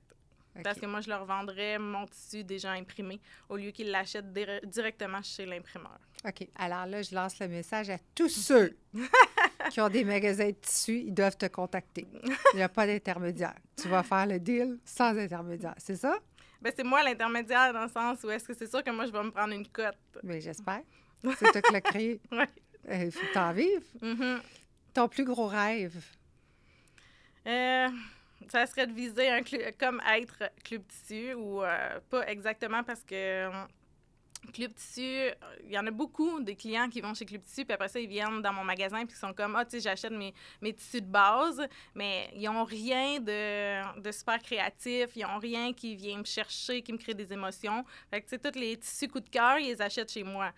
B: Parce que moi, je leur vendrais mon tissu déjà imprimé au lieu qu'ils l'achètent
A: directement chez l'imprimeur. OK. Alors là, je lance le message à tous ceux qui ont des magasins de tissus. Ils doivent te contacter. Il n'y a pas d'intermédiaire. Tu vas faire le deal sans intermédiaire. C'est ça?
B: Ben, c'est moi l'intermédiaire dans le sens où est-ce que c'est sûr que moi, je vais me prendre une
A: cote. Mais j'espère. C'est toi qui l'as créé. oui. Il euh, faut t'en vives. Mm-hmm. Ton plus gros rêve?
B: Euh, ça serait de viser un comme être Club Tissu ou euh, pas exactement parce que Club Tissu, euh, il y en a beaucoup de clients qui vont chez Club Tissu, puis après ça, ils viennent dans mon magasin, puis ils sont comme, ah, tu sais, j'achète mes, mes tissus de base, mais ils n'ont rien de, super créatif, ils n'ont rien qui vient me chercher, qui me crée des émotions. Fait que, tu sais, tous les tissus coup de cœur, ils les achètent chez moi.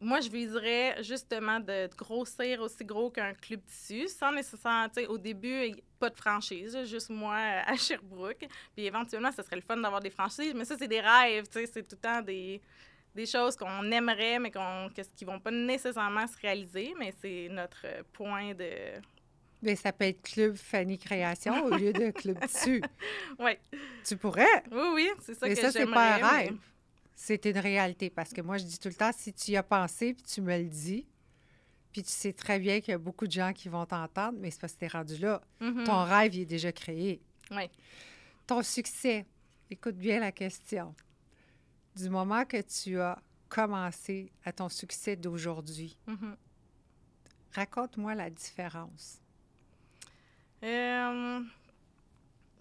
B: Moi, je viserais justement de grossir aussi gros qu'un club tissu, sans nécessairement, tu sais, au début, pas de franchise, juste moi euh, à Sherbrooke. Puis éventuellement, ce serait le fun d'avoir des franchises, mais ça, c'est des rêves, tu sais, c'est tout le temps des des choses qu'on aimerait, mais qu'on, qui ne vont pas nécessairement se réaliser, mais c'est notre point de...
A: Mais ça peut être Club Fanny Création au lieu de Club dessus oui. Tu pourrais. Oui, oui, c'est ça mais que ça, c'est pas un rêve. C'est une réalité, parce que moi, je dis tout le temps, si tu y as pensé, puis tu me le dis, puis tu sais très bien qu'il y a beaucoup de gens qui vont t'entendre, mais c'est parce que tu es rendu là. Mm-hmm. Ton rêve, il est déjà créé. Oui. Ton succès, écoute bien la question du moment que tu as commencé à ton succès d'aujourd'hui. Mm-hmm. Raconte-moi la différence.
B: Euh,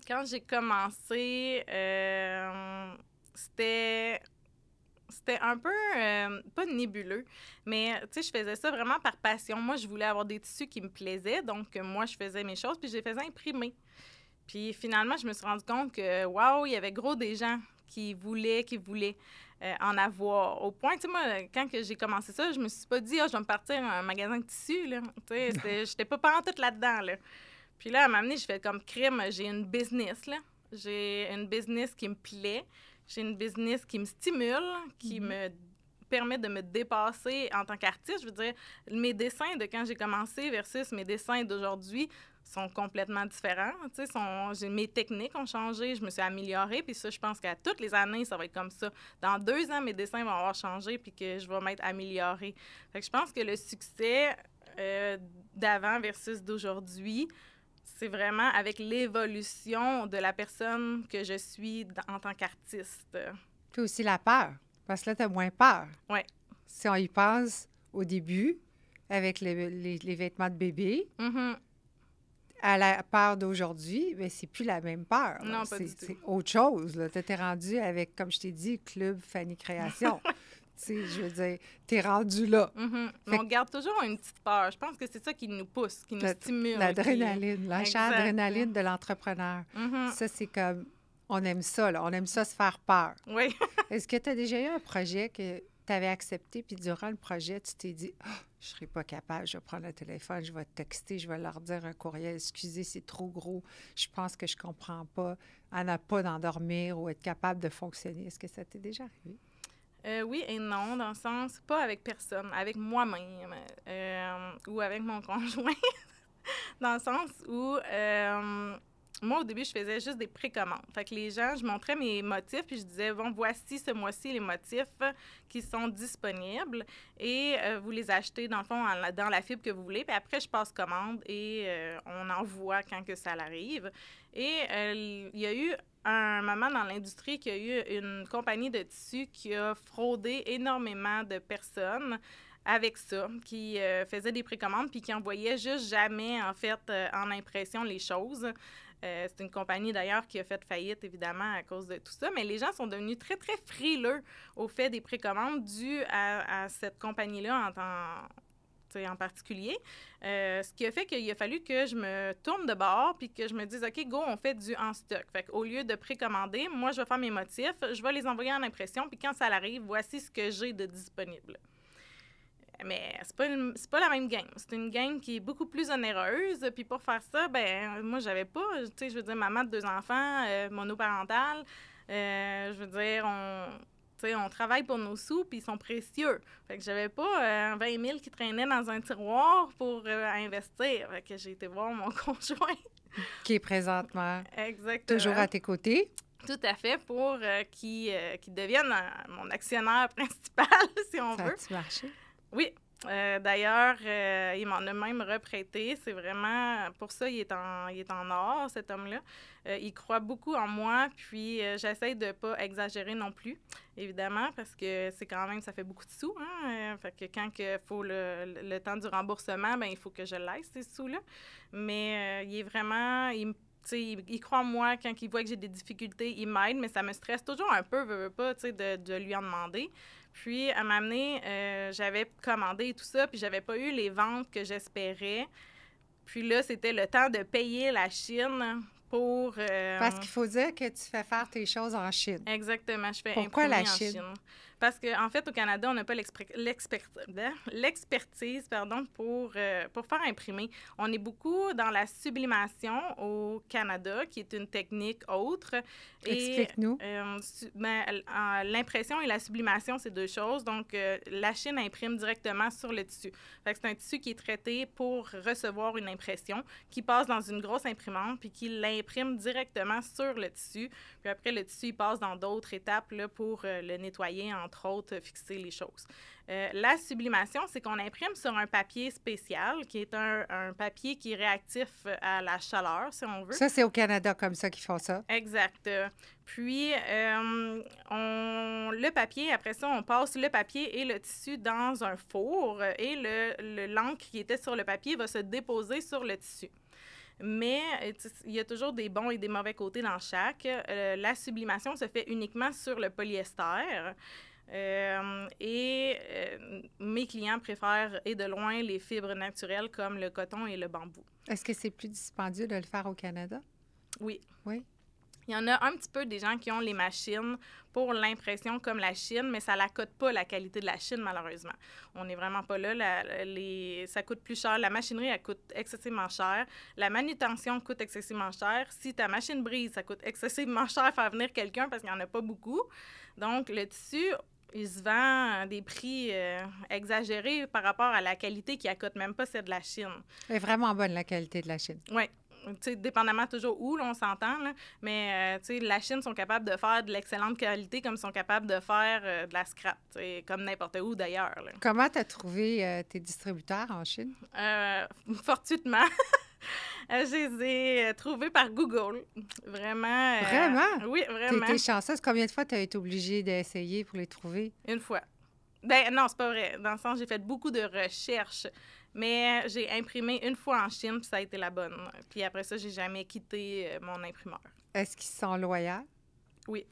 B: quand j'ai commencé, euh, c'était c'était un peu, euh, pas nébuleux, mais tu sais, je faisais ça vraiment par passion. Moi, je voulais avoir des tissus qui me plaisaient, donc moi, je faisais mes choses, puis je les faisais imprimer. Puis finalement, je me suis rendu compte que, waouh, il y avait gros des gens qui voulait, qui euh, en avoir. Au point, tu sais, moi, quand j'ai commencé ça, je me suis pas dit, Ah, je vais me partir un magasin de tissus, là. Tu sais, j'étais pas pantoute là-dedans, Puis là, à un moment je fais comme crime, j'ai une business, là. J'ai une business qui me plaît, j'ai une business qui me stimule, qui mm-hmm. me permet de me dépasser en tant qu'artiste. Je veux dire, mes dessins de quand j'ai commencé versus mes dessins d'aujourd'hui sont complètement différents. Tu sais, sont, mes techniques ont changé, je me suis améliorée, puis ça, je pense qu'à toutes les années, ça va être comme ça. Dans deux ans, mes dessins vont avoir changé, puis que je vais m'être améliorée. Fait que je pense que le succès euh, d'avant versus d'aujourd'hui, c'est vraiment avec l'évolution de la personne que je suis en tant qu'artiste.
A: Puis aussi la peur, parce que là, tu as moins peur. Oui. Si on y passe au début, avec les, les, vêtements de bébé, mm-hmm à la peur d'aujourd'hui, mais ben, c'est plus la même peur. Non, C'est autre chose. Tu es rendu avec, comme je t'ai dit, Club Fanny Création. tu je veux dire, es rendu là.
B: Mm-hmm. Mais on garde toujours une petite peur. Je pense que c'est ça qui nous pousse, qui nous stimule. L'adrénaline, la adrénaline
A: de l'entrepreneur. Mm-hmm. Ça, c'est comme, on aime ça, là. On aime ça se faire peur. Oui. Est-ce que tu as déjà eu un projet que tu accepté, puis durant le projet, tu t'es dit ah, Je ne serai pas capable, je vais prendre le téléphone, je vais te texter, je vais leur dire un courriel Excusez, c'est trop gros, je pense que je ne comprends pas, à n'a pas d'endormir ou être capable de fonctionner. Est-ce que ça t'est déjà arrivé
B: euh, oui et non, dans le sens, pas avec personne, avec moi-même euh, ou avec mon conjoint, dans le sens où euh, moi, au début, je faisais juste des précommandes. Fait que les gens, je montrais mes motifs, puis je disais, bon, voici ce mois-ci les motifs qui sont disponibles et euh, vous les achetez, dans le fond, dans la fibre que vous voulez. Puis après, je passe commande et euh, on envoie quand que ça arrive. Et euh, il y a eu un moment dans l'industrie qu'il y a eu une compagnie de tissus qui a fraudé énormément de personnes avec ça, qui faisait des précommandes puis qui envoyait juste jamais, en fait, en impression les choses. Euh, c'est une compagnie d'ailleurs qui a fait faillite évidemment à cause de tout ça, mais les gens sont devenus très très frileux au fait des précommandes dues à, cette compagnie-là en en particulier. Euh, ce qui a fait qu'il a fallu que je me tourne de bord puis que je me dise, OK, go, on fait du en stock. Au lieu de précommander, moi, je vais faire mes motifs, je vais les envoyer en impression, puis quand ça arrive, voici ce que j'ai de disponible. Mais c'est pas, c'est pas la même game. C'est une game qui est beaucoup plus onéreuse. Puis pour faire ça, ben moi, j'avais pas, tu sais, je veux dire, maman de deux enfants, euh, monoparentale, euh, je veux dire, on, travaille pour nos sous, puis ils sont précieux. Fait que j'avais pas 20 euh, 000 qui traînaient dans un tiroir pour investir. que j'ai été voir mon conjoint.
A: qui est présentement. Toujours à tes côtés.
B: Tout à fait, pour qu'il qui devienne mon actionnaire principal, si on
A: veut. Ça a marché?
B: Oui. Euh, d'ailleurs, euh, il m'en a même reprêté. C'est vraiment pour ça qu'il est en, or, cet homme-là. Euh, il croit beaucoup en moi, puis j'essaie de pas exagérer non plus, évidemment, parce que c'est quand même, ça fait beaucoup de sous. Hein? que quand il faut le, le, temps du remboursement, ben il faut que je laisse ces sous-là. Mais il est vraiment, il il, croit en moi quand il voit que j'ai des difficultés, il m'aide, mais ça me stresse toujours un peu, veux, veux pas, de, de, lui en demander. Puis, à m'amener, euh, j'avais commandé tout ça, puis j'avais pas eu les ventes que j'espérais. Puis là, c'était le temps de payer la Chine pour... Euh, Parce qu'il
A: faut dire que tu fais faire tes choses en Chine.
B: Exactement, je fais Pourquoi la En Chine. Parce qu'en en fait, au Canada, on n'a pas l'expertise pardon, pour, euh, pour faire imprimer. On est beaucoup dans la sublimation au Canada, qui est une technique autre. Explique-nous. Euh, ben, l'impression et la sublimation, c'est deux choses. Donc, euh, la Chine imprime directement sur le tissu. c'est un tissu qui est traité pour recevoir une impression, qui passe dans une grosse imprimante, puis qui l'imprime directement sur le tissu. Puis après, le tissu, il passe dans d'autres étapes là, pour le nettoyer en entre autres, euh, fixer les choses. Euh, la sublimation, c'est qu'on imprime sur un papier spécial, qui est un, papier qui est réactif euh, à la chaleur, si on veut. Ça, c'est au
A: Canada comme ça qu'ils font ça.
B: Exact. Puis, on, le papier, après ça, on passe le papier et le tissu dans un four et le, l'encre qui était sur le papier va se déposer sur le tissu. Mais il y a toujours des bons et des mauvais côtés dans chaque. la sublimation se fait uniquement sur le polyester. Euh, et euh, mes clients préfèrent et de loin les fibres naturelles comme le coton
A: et le bambou. Est-ce que c'est plus dispendieux de le faire au Canada? Oui. Oui. Il y en
B: a un petit peu des gens qui ont les machines pour l'impression comme la Chine, mais ça la cote pas la qualité de la Chine, malheureusement. On n'est vraiment pas là. les, ça coûte plus cher. La machinerie, elle coûte excessivement cher. La manutention coûte excessivement cher. Si ta machine brise, ça coûte excessivement cher faire venir quelqu'un parce qu'il n'y en a pas beaucoup. Donc, le tissu, ils se vend à des prix euh, exagérés par rapport à la qualité qui coûte même pas celle de la Chine.
A: est vraiment bonne la qualité de la Chine.
B: Oui. dépendamment toujours où, l'on on s'entend, mais euh, la Chine sont capables de faire de l'excellente qualité comme ils sont capables de faire euh, de la scrap, comme n'importe où d'ailleurs.
A: Comment tu as trouvé tes distributeurs en Chine?
B: fortuitement. Euh, je les ai euh, trouvés par Google. Vraiment. Euh, vraiment? Oui, vraiment. T'es chanceuse.
A: Combien de fois tu as été obligée d'essayer pour les trouver?
B: Une fois. Ben non, c'est pas vrai. Dans le sens, j'ai fait beaucoup de recherches, mais j'ai imprimé une fois en Chine, puis ça a été la bonne. Puis après ça, j'ai jamais quitté mon imprimeur.
A: Est-ce qu'ils sont loyaux? Oui.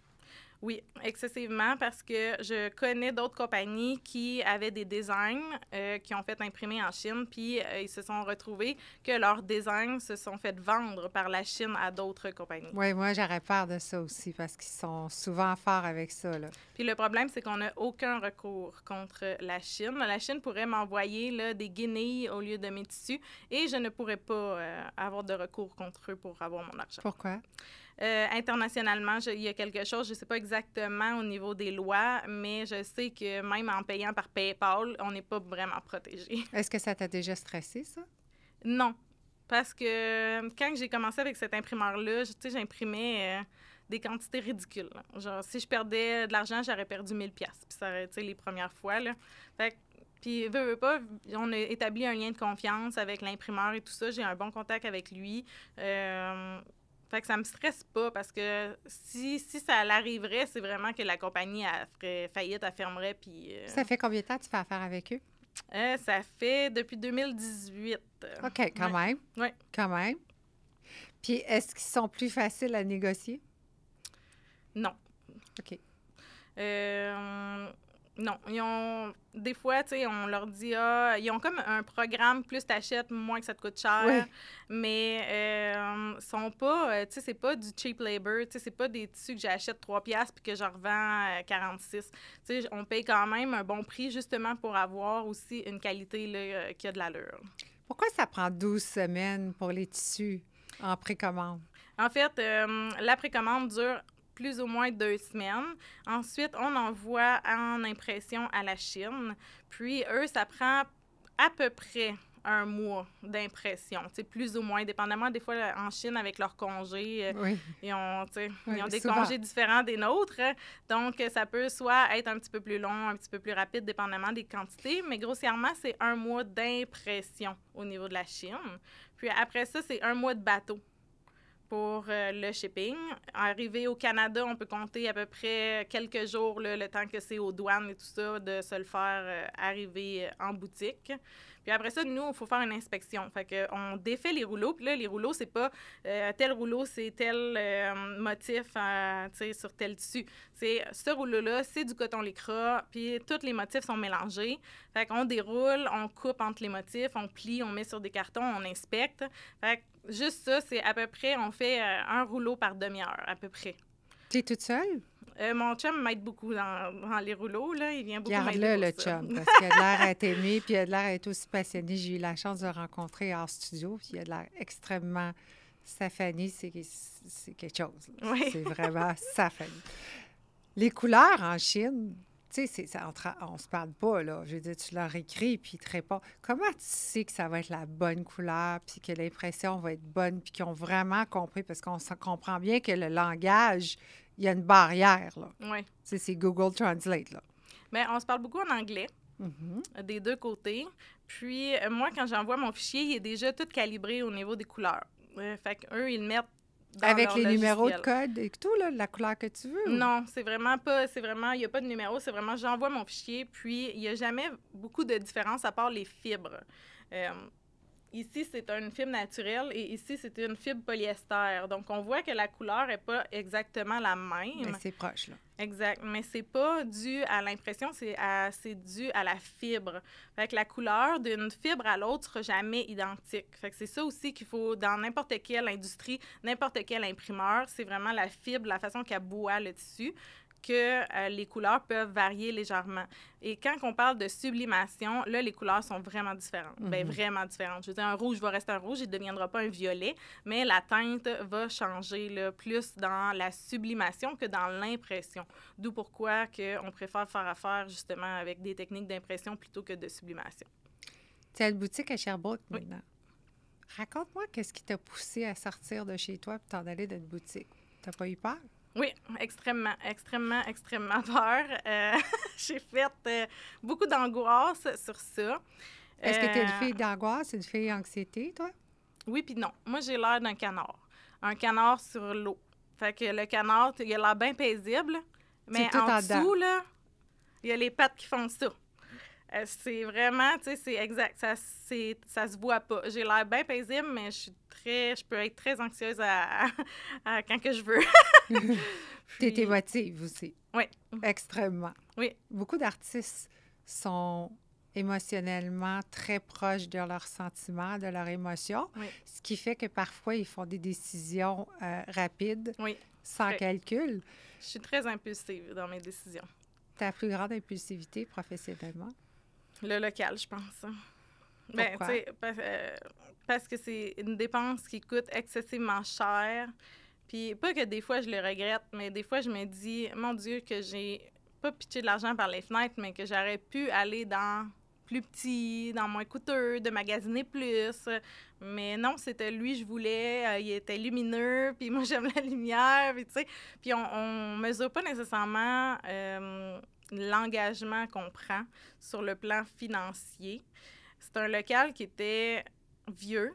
B: Oui, excessivement, parce que je connais d'autres compagnies qui avaient des designs euh, qui ont fait imprimer en Chine, puis euh, ils se sont retrouvés que leurs designs se sont fait vendre par la Chine à d'autres compagnies. Oui,
A: moi, j'aurais peur de ça aussi, parce qu'ils sont souvent forts avec ça. Là.
B: Puis le problème, c'est qu'on n'a aucun recours contre la Chine. La Chine pourrait m'envoyer des guenilles au lieu de mes tissus, et je ne pourrais pas euh, avoir de recours contre eux pour avoir mon argent. Pourquoi? Euh, internationalement, il y a quelque chose, je ne sais pas exactement au niveau des lois, mais je sais que même en payant par PayPal, on n'est pas vraiment protégé.
A: Est-ce que ça t'a déjà stressé, ça?
B: Non. Parce que euh, quand j'ai commencé avec cet imprimeur-là, j'imprimais euh, des quantités ridicules. Genre, si je perdais de l'argent, j'aurais perdu 1000$. Puis ça aurait été les premières fois. Là. Fait que puis, pas, on a établi un lien de confiance avec l'imprimeur et tout ça. J'ai un bon contact avec lui. Fait que ça me stresse pas parce que si, si ça l'arriverait, c'est vraiment que la compagnie ferait faillite, elle fermerait. Puis, euh, Ça
A: fait combien de temps que tu fais affaire avec eux?
B: Euh, ça fait depuis 2018. OK, quand même.
A: Oui. Quand même. Puis est-ce qu'ils sont plus faciles à négocier? Non. OK.
B: Euh, non, ont des fois, tu sais, on leur dit ah, ils ont comme un programme plus t'achètes, moins que ça te coûte cher, mais euh, sont pas, euh, c'est pas du cheap labor, tu sais, c'est pas des tissus que j'achète 3 pièces puis que je revends 46. Euh, tu sais, on paye quand même un bon prix justement pour avoir aussi une qualité là, euh, qui a de l'allure.
A: Pourquoi ça prend 12 semaines pour les tissus en précommande
B: En fait, la précommande dure plus ou moins deux semaines. Ensuite, on envoie en impression à la Chine. Puis, eux, ça prend à peu près un mois d'impression, C'est plus ou moins, dépendamment des fois en Chine avec leurs congés, euh, oui. ils ont, des congés différents des nôtres, donc ça peut soit être un petit peu plus long, un petit peu plus rapide, dépendamment des quantités, mais grossièrement c'est un mois d'impression au niveau de la Chine. Puis après ça c'est un mois de bateau pour euh, le shipping. Arrivé au Canada, on peut compter à peu près quelques jours, le temps que c'est aux douanes et tout ça, de se le faire euh, arriver euh, en boutique. Puis après ça, nous, il faut faire une inspection. Fait qu'on défait les rouleaux. Puis là, les rouleaux, c'est pas tel rouleau, c'est tel motif sur tel tissu. C'est ce rouleau-là, c'est du coton lycra. Puis tous les motifs sont mélangés. Fait qu'on déroule, on coupe entre les motifs, on plie, on met sur des cartons, on inspecte. Fait Juste ça, c'est à peu près, on fait euh, un rouleau par demi-heure, à peu près.
A: T'es toute seule?
B: Euh, mon chum m'aide beaucoup dans, les rouleaux. Là. Il vient beaucoup Garde-le, le, le
A: chum, parce qu'il a de l'air à t'aimer, puis il a de l'air à être aussi passionné. J'ai eu la chance de le rencontrer en studio, puis il a de l'air extrêmement... Sa c'est, quelque chose. C'est vraiment sa famille. Les couleurs en Chine, on se parle pas, là. Je veux dire, tu leur écris, puis ils te Comment tu sais que ça va être la bonne couleur, puis que l'impression va être bonne, puis qu'ils ont vraiment compris? Parce qu'on comprend bien que le langage, il y a une barrière, là. c'est Google Translate, là.
B: Mais on se parle beaucoup en anglais.
A: Mm-hmm.
B: des deux côtés. Puis euh, moi, quand j'envoie mon fichier, il est déjà tout calibré au niveau des couleurs. Euh, fait qu'eux, ils mettent
A: avec les numéros de code et tout, la couleur que tu veux? Non,
B: c'est vraiment pas, c'est vraiment, il n'y a pas de numéro, c'est vraiment j'envoie mon fichier, puis il n'y a jamais beaucoup de différence à part les fibres. Euh, ici, c'est une fibre naturelle et ici, c'est une fibre polyester. Donc, on voit que la couleur n'est pas exactement la ben, même. Mais c'est proche, là. Exact, mais c'est pas dû à l'impression, c'est c'est dû à la fibre. Fait la couleur d'une fibre à l'autre jamais identique. c'est ça aussi qu'il faut dans n'importe quelle industrie, n'importe quel imprimeur, c'est vraiment la fibre, la façon qu'elle boit le tissu que euh, les couleurs peuvent varier légèrement. Et quand on parle de sublimation, là, les couleurs sont vraiment différentes. Ben, mhm. vraiment différentes. Je veux dire, un rouge va rester un rouge, il ne deviendra pas un violet, mais la teinte va changer là, plus dans la sublimation que dans l'impression. D'où pourquoi que on préfère faire affaire justement avec des techniques d'impression plutôt que de sublimation.
A: Tu as une boutique à Sherbrooke maintenant. Raconte-moi qu'est-ce qui t'a poussé à sortir de chez toi pour t'en aller d'une boutique. T'as pas eu peur?
B: Oui, extrêmement, extrêmement, extrêmement peur. Euh, j'ai fait euh,
A: beaucoup d'angoisse sur ça.
B: Est-ce que tu es une euh, fille
A: d'angoisse, une fille d'anxiété, toi?
B: Oui, puis non. Moi, j'ai l'air d'un canard. Un canard sur l'eau. Fait que le canard, il a l'air bien paisible, mais en dessous, là, il y a les pattes qui font ça. Euh, c'est vraiment, tu sais, c'est exact. Ça, ça se voit pas. J'ai l'air bien paisible, mais je suis très. Je peux être très anxieuse à, quand que je veux. tu
A: T'es émotive aussi. Oui. Extrêmement. Oui. Beaucoup d'artistes sont émotionnellement très proches de leurs sentiments, de leurs émotions, ce qui fait que parfois ils font des décisions euh, rapides, sans calcul.
B: Je suis très impulsive dans mes décisions.
A: Ta plus grande impulsivité professionnellement?
B: Le local, je pense. Ben, parce, euh, parce que c'est une dépense qui coûte excessivement cher. Puis pas que des fois je le regrette, mais des fois je me dis, mon Dieu, que j'ai pas pitché de l'argent par les fenêtres, mais que j'aurais pu aller dans plus petit, dans moins coûteux, de magasiner plus. Mais non, c'était lui je voulais. Euh, il était lumineux, puis moi, j'aime la lumière, puis tu sais. Puis on, mesure pas nécessairement euh, l'engagement qu'on prend sur le plan financier. C'est un local qui était vieux.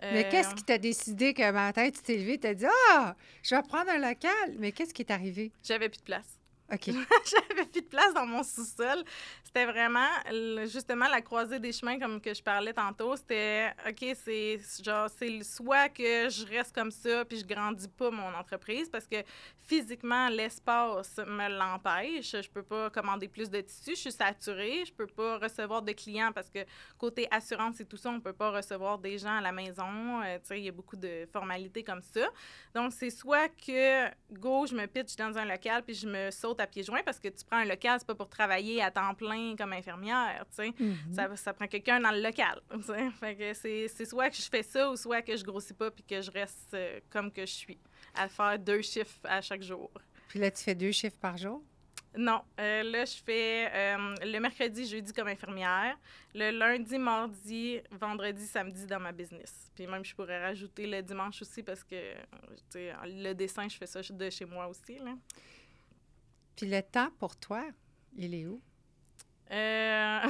B: Mais qu'est-ce euh, qui
A: t'a décidé que matin, ben, tu t'es levé, t'as dit Ah, je vais prendre un local. Mais qu'est-ce qui est arrivé?
B: J'avais plus de place. J'avais plus de place dans mon sous-sol. C'était vraiment, justement, la croisée des chemins, comme que je parlais tantôt. C'était, OK, c'est genre, c'est soit que je reste comme ça puis je grandis pas mon entreprise parce que physiquement, l'espace me l'empêche. Je peux pas commander plus de tissus. Je suis saturée. Je peux pas recevoir de clients parce que côté assurance et tout ça, on peut pas recevoir des gens à la maison. Euh, tu sais, il y a beaucoup de formalités comme ça. Donc, c'est soit que, go, je me pitch dans un local puis je me saute à pied parce que tu prends un local, c'est pas pour travailler à temps plein comme infirmière, tu sais. Mhm. ça, prend quelqu'un dans le local, tu sais. Fait que c'est soit que je fais ça ou soit que je grossis pas puis que je reste euh, comme que je suis, à faire deux chiffres à chaque jour.
A: Puis là, tu fais deux chiffres par jour?
B: Non. Euh, là, je fais euh, le mercredi, jeudi comme infirmière, le lundi, mardi, vendredi, samedi dans ma business. Puis même, je pourrais rajouter le dimanche aussi parce que, tu sais, le dessin, je fais ça de chez
A: moi aussi. Là. Puis le temps pour toi, il est où?
B: Euh,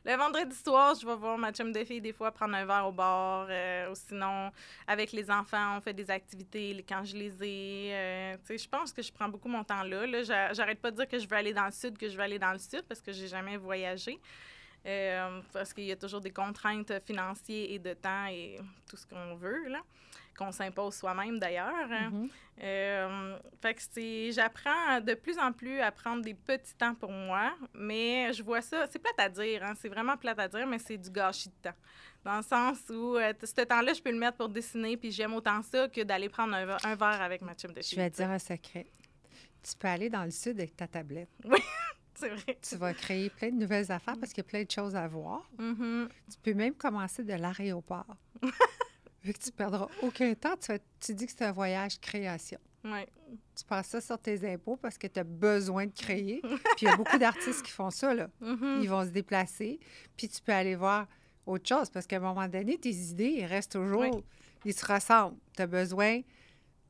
B: le vendredi soir, je vais voir ma chum de fille des fois prendre un verre au bar. Euh, ou sinon, avec les enfants, on fait des activités quand je les ai. Euh, je pense que je prends beaucoup mon temps là. J'arrête pas de dire que je veux aller dans le sud, que je veux aller dans le sud parce que j'ai jamais voyagé. parce qu'il y a toujours des contraintes financières et de temps et tout ce qu'on veut. Là qu'on s'impose soi-même d'ailleurs. Hein. Mm-hmm. Euh, fait que j'apprends de plus en plus à prendre des petits temps pour moi, mais je vois ça, c'est plate à dire, hein, c'est vraiment plate à dire, mais c'est du gâchis de temps dans le sens où euh, ce temps-là, je peux le mettre pour dessiner, puis j'aime autant ça que d'aller prendre un, verre avec ma chum de chez. Je vais te dire un
A: secret. Tu peux aller dans le sud avec ta tablette. Oui, c'est vrai. Tu vas créer plein de nouvelles affaires parce qu'il y a plein de choses à voir. Mm-hmm. Tu peux même commencer de l'aéroport. que tu perdras aucun temps, tu, dis que c'est un voyage création.
B: Tu
A: passes ça sur tes impôts parce que tu as besoin de créer. puis il y a beaucoup d'artistes qui font ça, là. Mm-hmm. Ils vont se déplacer, puis tu peux aller voir autre chose parce qu'à un moment donné, tes idées, restent toujours, ils se ressemblent. Tu as besoin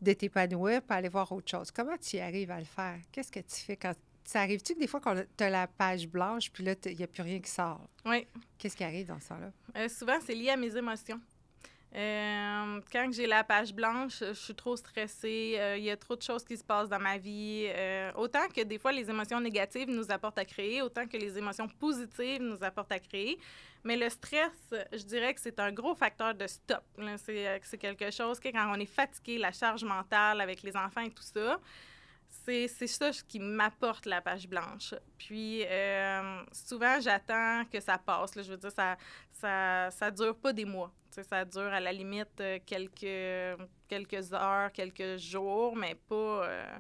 A: de t'épanouir pour aller voir autre chose. Comment tu y arrives à le faire? Qu'est-ce que tu fais quand... Ça arrive-tu que des fois, quand tu as la page blanche, puis là, il n'y a plus rien qui sort? Oui. Qu'est-ce qui arrive dans ça, là
B: euh, souvent, c'est lié à mes émotions. Euh, quand j'ai la page blanche, je suis trop stressée. Euh, il y a trop de choses qui se passent dans ma vie. Euh, autant que des fois, les émotions négatives nous apportent à créer, autant que les émotions positives nous apportent à créer. Mais le stress, je dirais que c'est un gros facteur de stop. C'est quelque chose que quand on est fatigué, la charge mentale avec les enfants et tout ça, c'est ça qui m'apporte la page blanche. Puis souvent, j'attends que ça passe. je veux dire, ça ne ça, ça dure pas des mois ça dure à la limite euh, quelques, quelques heures, quelques jours, mais pas, euh,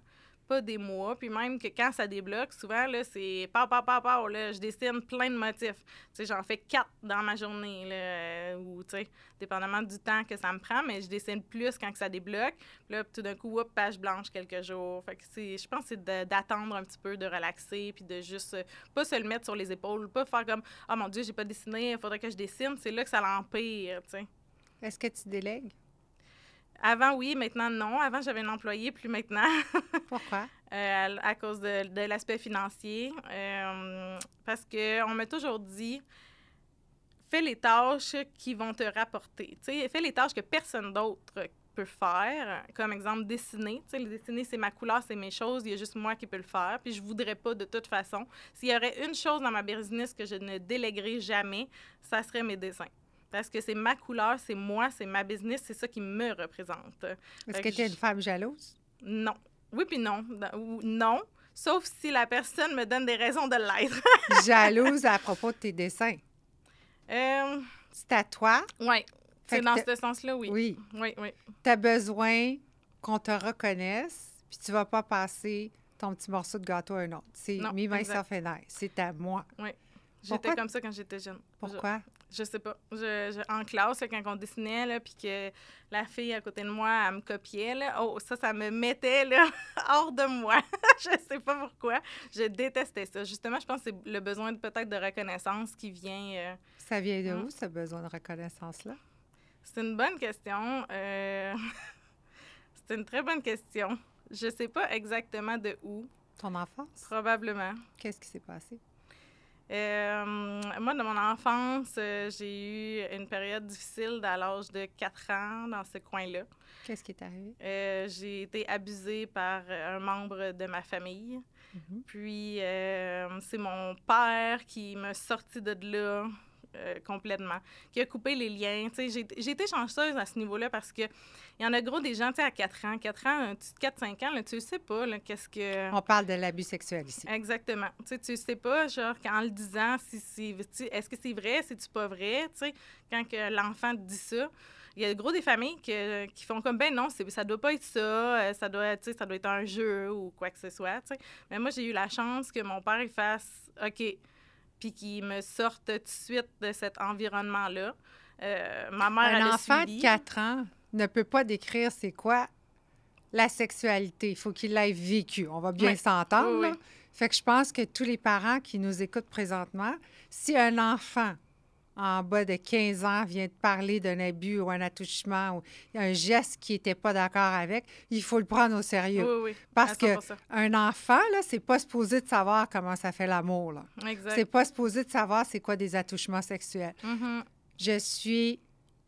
B: pas des mois. Puis même que quand ça débloque, souvent, là, c'est pa, pa, pa, pa, là, je dessine plein de motifs. Tu sais, j'en fais quatre dans ma journée, là, euh, ou, tu sais, dépendamment du temps que ça me prend, mais je dessine plus quand ça débloque. Puis là, tout d'un coup, hop, page blanche quelques jours. Fait que c'est, je pense que c'est d'attendre un petit peu, de relaxer, puis de juste euh, pas se le mettre sur les épaules, pas faire comme, oh mon Dieu, j'ai pas dessiné, il faudrait que je dessine. C'est là que ça l'empire, tu sais. Est-ce que tu délègues? Avant, oui, maintenant, non. Avant, j'avais un employé, plus maintenant. Pourquoi? Euh, à, cause de, l'aspect financier. Euh, parce qu'on m'a toujours dit, fais les tâches qui vont te rapporter. fais les tâches que personne d'autre peut faire. Comme exemple, dessiner. le dessiner, c'est ma couleur, c'est mes choses. Il y a juste moi qui peux le faire. Puis je voudrais pas de toute façon. S'il y aurait une chose dans ma business que je ne déléguerais jamais, ça serait mes dessins parce que c'est ma couleur, c'est moi, c'est ma business, c'est ça qui me représente. Est-ce que tu es une
A: femme jalouse? Non.
B: Oui, puis non. Non, sauf si la personne me donne des raisons de l'être.
A: jalouse à propos de tes dessins? Euh, c'est à toi? Oui.
B: C'est dans ce sens-là, oui. Oui. Oui, oui.
A: Tu as besoin qu'on te reconnaisse, puis tu ne vas pas passer ton petit morceau de gâteau à un autre. C'est Me, myself and I. C'est à moi. Oui.
B: J'étais comme ça quand j'étais jeune. Pourquoi? Je sais pas. Je, en classe, quand on dessinait, là, puis que la fille à côté de moi, elle me copiait, oh, ça, ça me mettait là, hors de moi. je sais pas pourquoi. Je détestais ça. Justement, je pense que c'est le besoin peut-être de reconnaissance qui vient. Euh, ça vient de mm. où,
A: ce besoin de reconnaissance-là?
B: C'est une bonne question. Euh, c'est une très bonne question. Je sais pas exactement de où. Ton enfance? Probablement.
A: Qu'est-ce qui s'est passé?
B: Euh, moi, dans mon enfance, euh, j'ai eu une période difficile à l'âge de 4 ans dans ce coin-là.
A: Qu'est-ce qui est arrivé?
B: Euh, j'ai été abusée par un membre de ma famille. Mhm. Puis, c'est mon père qui m'a sorti de là euh, complètement, qui a coupé les liens. J'ai été chanceuse à ce niveau-là parce que il y en a gros des gens à 4 ans, 4 ans, 4-5 ans, tu ne sais pas qu'est-ce que... On
A: parle de l'abus sexuel ici.
B: Exactement. tu sais pas, genre, en le disant, si, si, est-ce que c'est vrai, c'est-tu pas vrai, quand que l'enfant dit ça il y a gros des familles qui font comme ben non, ça doit pas être ça, euh, ça doit, ça doit être un jeu ou quoi que ce soit. Mais moi, j'ai eu la chance que mon père fasse OK, puis qui me sortent tout de suite de cet environnement-là. Euh, ma mère, Un enfant de 4
A: ans ne peut pas décrire c'est quoi la sexualité. Il faut qu'il l'ait vécu. On va bien s'entendre. Fait que je pense que tous les parents qui nous écoutent présentement, si un enfant en bas de 15 ans vient de parler d'un abus ou un attouchement ou un geste qui n'était pas d'accord avec, il faut le prendre au sérieux. Oui, oui, Parce qu'un enfant, là, c'est pas supposé de savoir comment ça fait l'amour. C'est pas supposé de savoir c'est quoi des attouchements sexuels. Mm-hmm. Je suis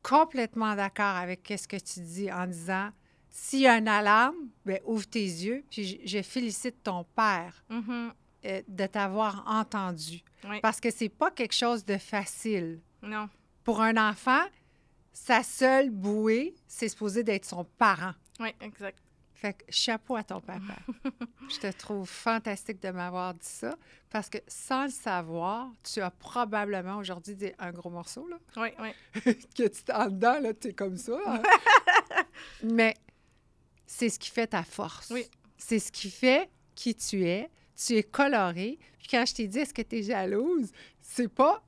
A: complètement d'accord avec ce que tu dis en disant s'il y a une alarme, ben, ouvre tes yeux. Puis je, félicite ton père mm-hmm. Euh, de t'avoir entendu. Parce que c'est pas quelque chose de facile. Non. Pour un enfant, sa seule bouée, c'est supposé d'être son parent.
B: Oui, exact.
A: Fait chapeau à ton papa. Je te trouve fantastique de m'avoir dit ça parce que sans le savoir, tu as probablement aujourd'hui un gros morceau, là. Oui, oui. que tu en dedans, là, tu es comme ça. Hein. Mais c'est ce qui fait ta force. Oui. C'est ce qui fait qui tu es tu es coloré. Puis quand je t'ai dit, est-ce que tu es jalouse? C'est pas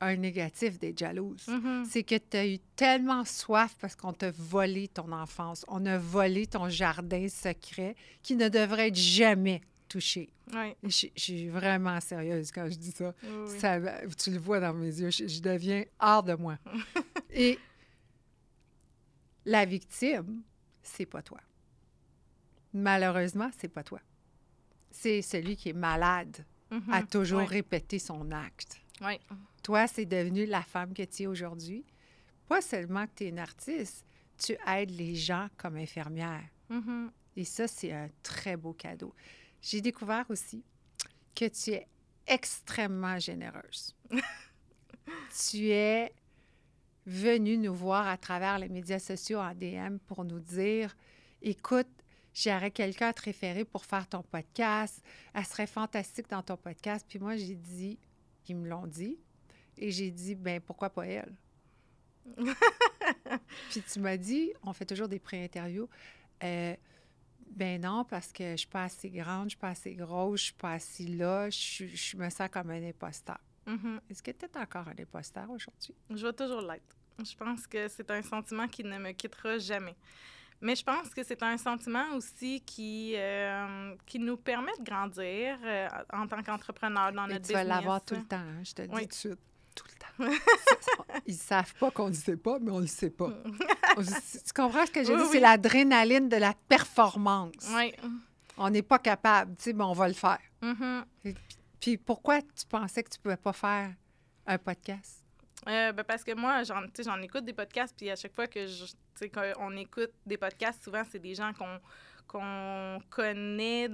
A: un négatif des jalouse. Mm-hmm. C'est que tu as eu tellement soif parce qu'on t'a volé ton enfance, on a volé ton jardin secret qui ne devrait être jamais touché. Je, suis vraiment sérieuse quand je dis ça. tu le vois dans mes yeux, je, je deviens hors de moi. Et la victime, c'est pas toi. Malheureusement, c'est pas toi c'est celui qui est malade a mm-hmm. à toujours répété répéter son acte. Toi, c'est devenu la femme que tu es aujourd'hui. Pas seulement que tu es une artiste, tu aides les gens comme infirmière. Mm-hmm. Et ça, c'est un très beau cadeau. J'ai découvert aussi que tu es extrêmement généreuse. tu es venue nous voir à travers les médias sociaux en DM pour nous dire, écoute, j'aurais quelqu'un à te référer pour faire ton podcast. Elle serait fantastique dans ton podcast. Puis moi, j'ai dit, ils me l'ont dit. Et j'ai dit, ben pourquoi pas elle? puis tu m'as dit, on fait toujours des pré-interviews. Euh, ben non, parce que je suis pas assez grande, je suis pas assez grosse, je suis pas assez là, je, me sens comme un imposteur. Mm-hmm. Est-ce que tu es encore un imposteur aujourd'hui?
B: Je vais toujours l'être. Je pense que c'est un sentiment qui ne me quittera jamais. Mais je pense que c'est un sentiment aussi qui, euh, qui nous permet de grandir euh, en tant qu'entrepreneur dans notre business. Tu vas l'avoir tout le hein. temps,
A: hein, je te dis tout de suite. Tout le temps. Ils savent pas qu'on ne sait pas, mais on ne le sait pas. Mm. tu comprends ce que j'ai dit? C'est l'adrénaline de la performance. Oui. On n'est pas capable. Tu sais, mais on va le faire. Mm-hmm. puis, puis pourquoi tu pensais que tu ne pouvais pas faire un podcast?
B: Euh, ben, parce que moi, j'en, j'en écoute des podcasts, puis à chaque fois que je, qu'on écoute des podcasts, souvent, c'est des gens qu'on, qu'on connaît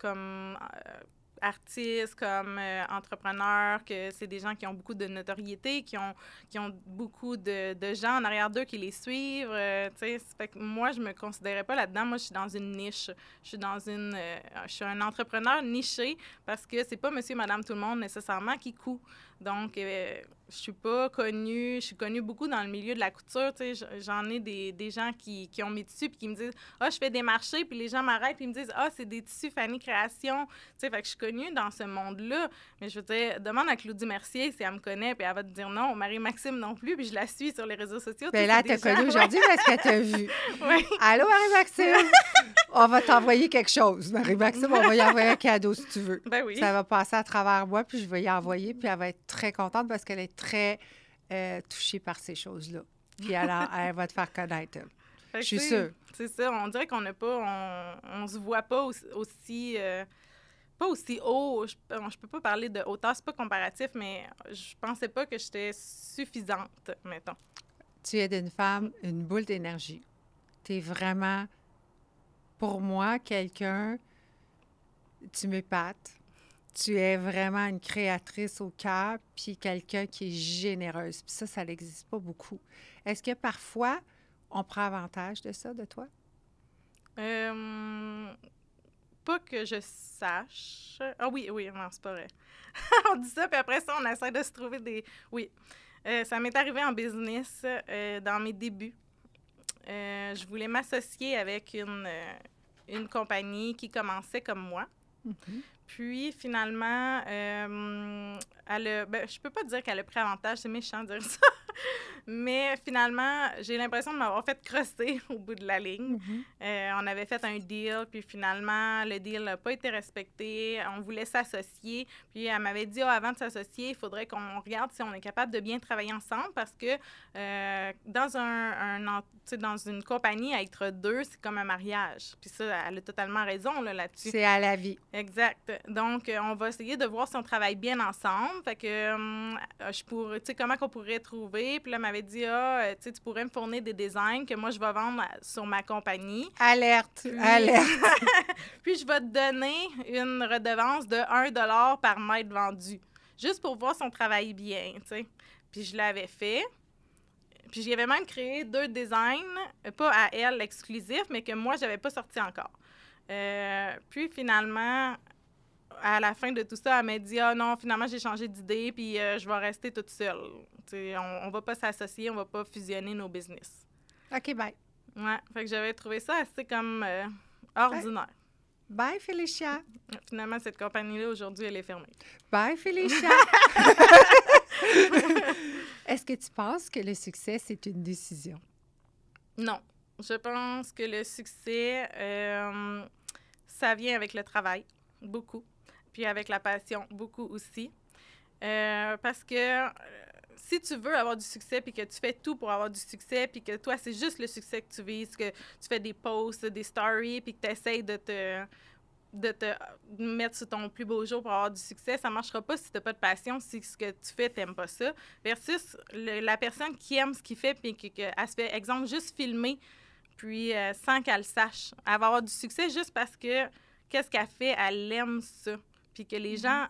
B: comme euh, artistes, comme euh, entrepreneurs, que c'est des gens qui ont beaucoup de notoriété, qui ont, qui ont beaucoup de, gens en arrière d'eux qui les suivent. fait que moi, je me considérais pas là-dedans. Moi, je suis dans une niche. Je suis dans une... je suis un entrepreneur niché parce que c'est pas monsieur, madame, tout le monde nécessairement qui coûte. Donc, euh, je suis pas connue. Je suis connue beaucoup dans le milieu de la couture. J'en ai des, gens qui, ont mes tissus puis qui me disent Ah, oh, je fais des marchés. Puis les gens m'arrêtent et me disent Ah, c'est des tissus Fanny Création. fait que je suis connue dans ce monde-là. Mais je veux dire, demande à Claudie Mercier si elle me connaît. Puis elle va te dire non. Marie-Maxime non plus. Puis je la suis sur les réseaux sociaux. Mais ben là, connue aujourd'hui parce qu'elle t'a vu.
A: Allô, Marie-Maxime. on va t'envoyer quelque chose, Marie-Maxime. On va y envoyer un cadeau si tu veux. Ben Ça va passer à travers moi. Puis je vais y envoyer. Puis elle va être très contente parce qu'elle est très euh, touchée par ces choses-là. Puis alors, elle va te faire connaître. Je suis sûre.
B: C'est ça. On dirait qu'on n'a pas... On, se voit pas aussi... Euh, pas aussi haut. Je, ne peux pas parler de hauteur, c'est pas comparatif, mais je pensais pas que j'étais suffisante, mettons.
A: Tu es d'une femme, une boule d'énergie. Tu es vraiment, pour moi, quelqu'un. Tu m'épates tu es vraiment une créatrice au cœur, puis quelqu'un qui est généreuse. Puis ça, ça n'existe pas beaucoup. Est-ce que parfois, on prend avantage de ça, de toi?
B: Euh, pas que je sache. Ah oui, oui, on c'est pas vrai. on dit ça, puis après ça, on essaie de se trouver des... Oui, euh, ça m'est arrivé en business euh, dans mes débuts. Euh, je voulais m'associer avec une, une compagnie qui commençait comme moi. Mhm. Puis finalement, je euh, elle ben, je peux pas dire qu'elle a pris avantage, c'est méchant de dire ça. Mais finalement, j'ai l'impression de m'avoir fait crosser au bout de la ligne. Mm-hmm. Euh, on avait fait un deal, puis finalement, le deal n'a pas été respecté. On voulait s'associer. Puis elle m'avait dit, ah, avant de s'associer, il faudrait qu'on regarde si on est capable de bien travailler ensemble parce que euh, dans, un, dans une compagnie, être deux, c'est comme un mariage. Puis ça, elle a totalement raison là-dessus. c'est à la vie. Exact. Donc, euh, on va essayer de voir si on travaille bien ensemble. Fait que, hum, je pourrais, tu sais, comment qu'on pourrait trouver puis là, m'avait dit Ah, euh, tu sais, tu pourrais me fournir des designs que moi, je vais vendre sur ma compagnie.
A: Alerte, alerte.
B: puis je vais te donner une redevance de 1 par mètre vendu, juste pour voir si on travaille bien, tu sais. Puis je l'avais fait. Puis j'y avais même créé deux designs, euh, pas à elle exclusifs, mais que moi, j'avais pas sorti encore. Euh, puis finalement, à la fin de tout ça, elle m'a dit Ah non, finalement, j'ai changé d'idée, puis euh, je vais rester toute seule. on, ne va pas s'associer, on va pas fusionner nos business. OK, bye. Ouais, fait que j'avais trouvé ça assez comme euh, ordinaire. Bye. Felicia. Félicia. Finalement, cette compagnie-là, aujourd'hui, elle est fermée.
A: Bye, Félicia. Est-ce que tu penses que le succès, c'est une décision?
B: Non. Je pense que le succès, euh, ça vient avec le travail, beaucoup puis avec la passion beaucoup aussi. Euh, parce que euh, si tu veux avoir du succès, puis que tu fais tout pour avoir du succès, puis que toi, c'est juste le succès que tu vises, que tu fais des posts, des stories, puis que tu essaies de te, de te mettre sur ton plus beau jour pour avoir du succès, ça ne marchera pas si tu n'as pas de passion, si ce que tu fais, tu n'aimes pas ça. Versus la personne qui aime ce qu'il fait, puis qu'elle se fait, exemple, juste filmer, puis euh, sans qu'elle sache. Elle va avoir du succès juste parce que qu'est-ce qu'elle fait, elle aime ça puis que les mm-hmm. gens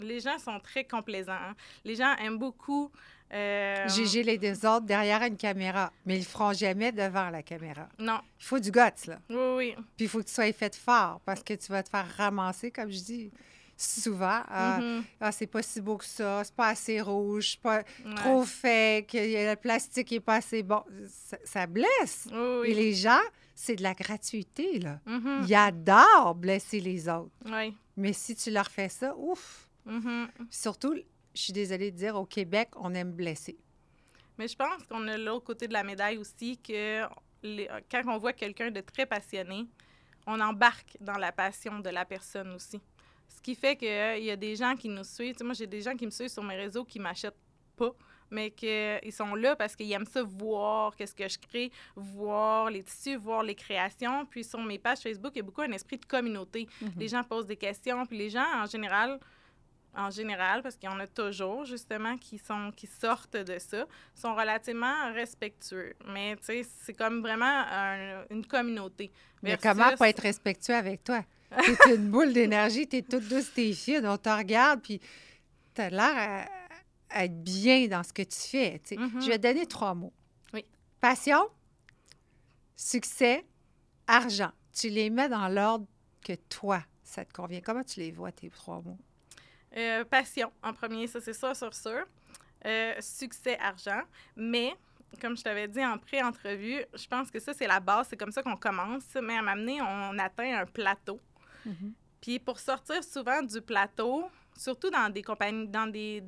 B: les gens sont très complaisants. Hein. Les gens aiment beaucoup. Euh... Juger
A: les deux autres derrière une caméra, mais ils ne feront jamais devant la caméra. Non. Il faut du guts, là. Oui, oui. Puis il faut que tu sois fait fort parce que tu vas te faire ramasser, comme je dis souvent. Ah, mm-hmm. ah c'est pas si beau que ça, c'est pas assez rouge, pas trop trop fake, le plastique est pas assez bon. Ça, blesse. Et les gens, c'est de la gratuité, là. Mm-hmm. Ils adorent blesser les autres. Mais si tu leur fais ça, ouf! Mm-hmm. Surtout, je suis désolée de dire, au Québec, on aime blesser.
B: Mais je pense qu'on a l'autre côté de la médaille aussi, que quand on voit quelqu'un de très passionné, on embarque dans la passion de la personne aussi. Ce qui fait qu'il euh, y a des gens qui nous suivent. moi, j'ai des gens qui me suivent sur mes réseaux qui m'achètent pas mais qu'ils sont là parce qu'ils aiment ça voir qu'est-ce que je crée, voir les tissus, voir les créations. Puis sur mes pages Facebook, il y a beaucoup un esprit de communauté. Mhm. Les gens posent des questions, puis les gens, en général, en général, parce qu'il y en a toujours, justement, qui, sont, qui sortent de ça, sont relativement respectueux. Mais, tu sais, c'est comme vraiment une communauté. Mais comment pas être
A: respectueux avec toi? T'es une boule d'énergie, t'es toute douce, t'es fine, on te regarde, puis t'as l'air être bien dans ce que tu fais. Mm-hmm. Je vais te donner trois mots. Oui. Passion, succès, argent. Tu les mets dans l'ordre que toi, ça te convient. Comment tu les vois, tes trois mots?
B: Euh, passion, en premier, ça c'est ça, sur sûr. Euh, succès, argent. Mais comme je t'avais dit en pré-entrevue, je pense que ça, c'est la base. C'est comme ça qu'on commence. Mais à m'amener, on atteint un plateau. Mm-hmm. Puis pour sortir souvent du plateau, surtout dans des compagnies, dans des,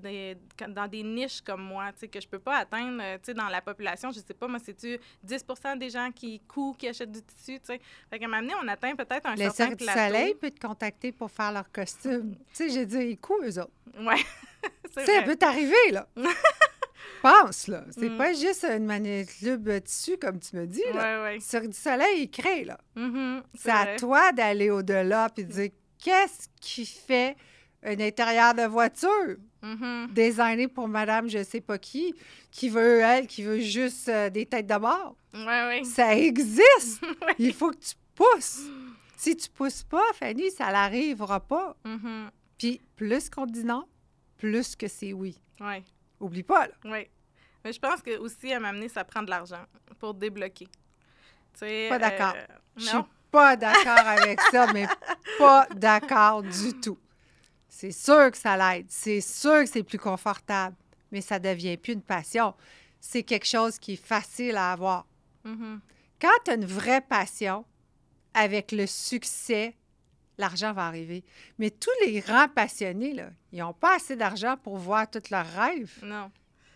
B: dans des niches comme moi, tu sais, que je peux pas atteindre, euh, tu sais, dans la population, je sais pas, moi, c'est-tu 10 des gens qui coûtent, qui achètent du tissu, tu sais. Fait qu'à un moment donné, on atteint peut-être un Le certain plateau. Le soleil
A: peut te contacter pour faire leur costume. tu sais, j'ai dit, ils coûtent, eux autres. Ouais. c'est ça peut t'arriver, là. Pense, là. C'est mm. pas juste une manette de tissu, comme tu me dis, là. Sur du soleil, il crée, là. Mm-hmm. c'est à toi d'aller au-delà puis de dire qu'est-ce qui fait un intérieur de voiture désigné mm-hmm. designé pour madame je sais pas qui, qui veut, elle, qui veut juste euh, des têtes de mort. Ça existe! Il faut que tu pousses. Si tu pousses pas, Fanny, ça n'arrivera pas. Mm-hmm. Puis plus qu'on dit non, plus que c'est oui. Ouais. Oublie pas, là.
B: Oui. Mais je pense que aussi, à m'amener, ça prend de l'argent pour débloquer. pas d'accord. Euh, je suis
A: pas d'accord avec ça, mais pas d'accord du tout. C'est sûr que ça l'aide, c'est sûr que c'est plus confortable, mais ça devient plus une passion. C'est quelque chose qui est facile à avoir. Mm-hmm. Quand tu as une vraie passion, avec le succès, l'argent va arriver. Mais tous les grands passionnés, là, ils n'ont pas assez d'argent pour voir tous leurs rêves. Non.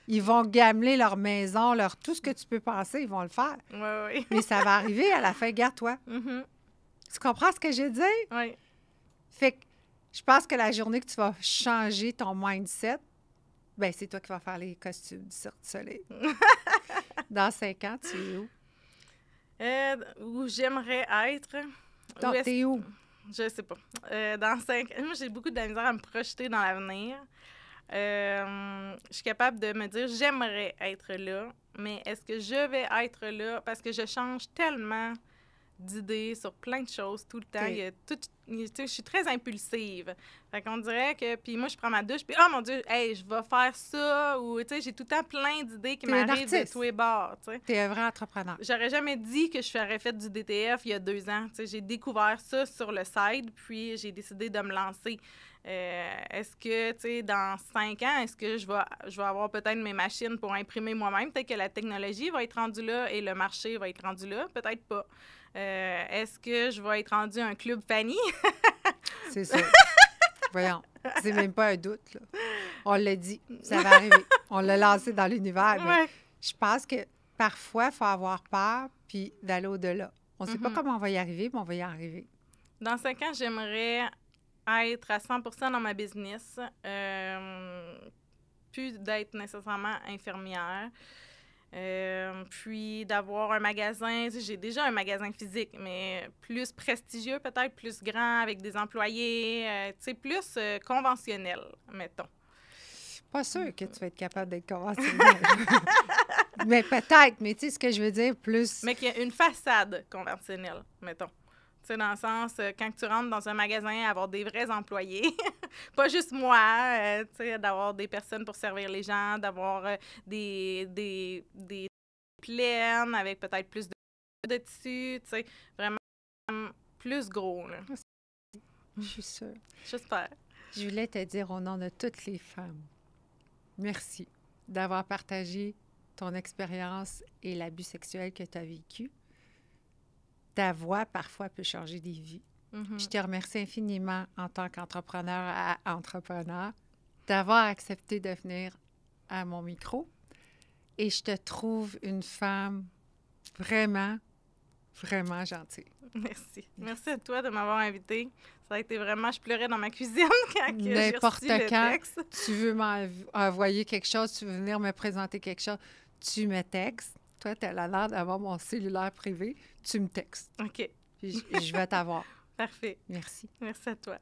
A: Ils vont gameler leur maison, leur tout ce que tu peux penser, ils vont le faire. Oui, oui. Mais ça va arriver à la fin, garde-toi. Mm-hmm. Tu comprends ce que j'ai dit? Oui. Fait que je pense que la journée que tu vas changer ton mindset, ben c'est toi qui vas faire les costumes du Cirque du Soleil. Dans cinq ans, tu es où?
B: Euh, où j'aimerais être. Donc, t'es où? Je sais pas. Euh, dans cinq ans, j'ai beaucoup de la misère à me projeter dans l'avenir. Euh, je suis capable de me dire j'aimerais être là, mais est-ce que je vais être là parce que je change tellement d'idées sur plein de choses tout le temps. Okay. Tout, je suis très impulsive. Fait qu'on dirait que, puis moi, je prends ma douche, puis oh mon Dieu, hey, je vais faire ça, ou tu sais, j'ai tout le temps plein d'idées qui m'arrivent de tous les
A: bords. Tu T'es un vrai entrepreneur.
B: J'aurais jamais dit que je ferais fait du DTF il y a deux ans. j'ai découvert ça sur le site, puis j'ai décidé de me lancer. Euh, est-ce que, tu sais, dans cinq ans, est-ce que je vais, je vais avoir peut-être mes machines pour imprimer moi-même? Peut-être que la technologie va être rendue là et le marché va être rendu là? Peut-être pas. Euh, est-ce que je vais être rendu un club Fanny?
A: C'est ça. Voyons. C'est même pas un doute, là. On l'a dit. Ça va arriver. On l'a lancé dans l'univers. Mais Je pense que parfois, il faut avoir peur puis d'aller au-delà. On sait pas mm-hmm. comment on va y arriver, mais on va y arriver.
B: Dans cinq ans, j'aimerais être à 100 dans ma business, euh, plus d'être nécessairement infirmière. Euh, puis d'avoir un magasin, j'ai déjà un magasin physique, mais plus prestigieux peut-être, plus grand, avec des employés, euh, plus conventionnel, mettons.
A: Pas sûr que tu vas être capable d'être conventionnel. mais peut-être, mais tu sais ce que je veux dire, plus...
B: Mais qu'il y a une façade conventionnelle, mettons sais, dans le sens, euh, quand tu rentres dans un magasin, avoir des vrais employés, pas juste moi, euh, tu sais, d'avoir des personnes pour servir les gens, d'avoir euh, des, des, des avec peut-être plus de, de tissu, tu sais, vraiment plus gros, là.
A: Je suis sûre. J'espère. Je voulais te dire, on en a toutes les femmes. Merci d'avoir partagé ton expérience et l'abus sexuel que tu as vécu ta voix parfois peut changer des vies. Mm-hmm. Je te remercie infiniment en tant qu'entrepreneur à entrepreneur d'avoir accepté de venir à mon micro. Et je te trouve une femme vraiment, vraiment gentille.
B: Merci. Merci à toi de m'avoir invitée. Ça a été vraiment, je pleurais dans ma cuisine quand N'importe quand. Texte.
A: Tu veux m'envoyer quelque chose, tu veux venir me présenter quelque chose, tu me textes toi, tu as l'air d'avoir mon cellulaire privé, tu me textes. OK. je vais t'avoir. Parfait. Merci.
B: Merci à toi.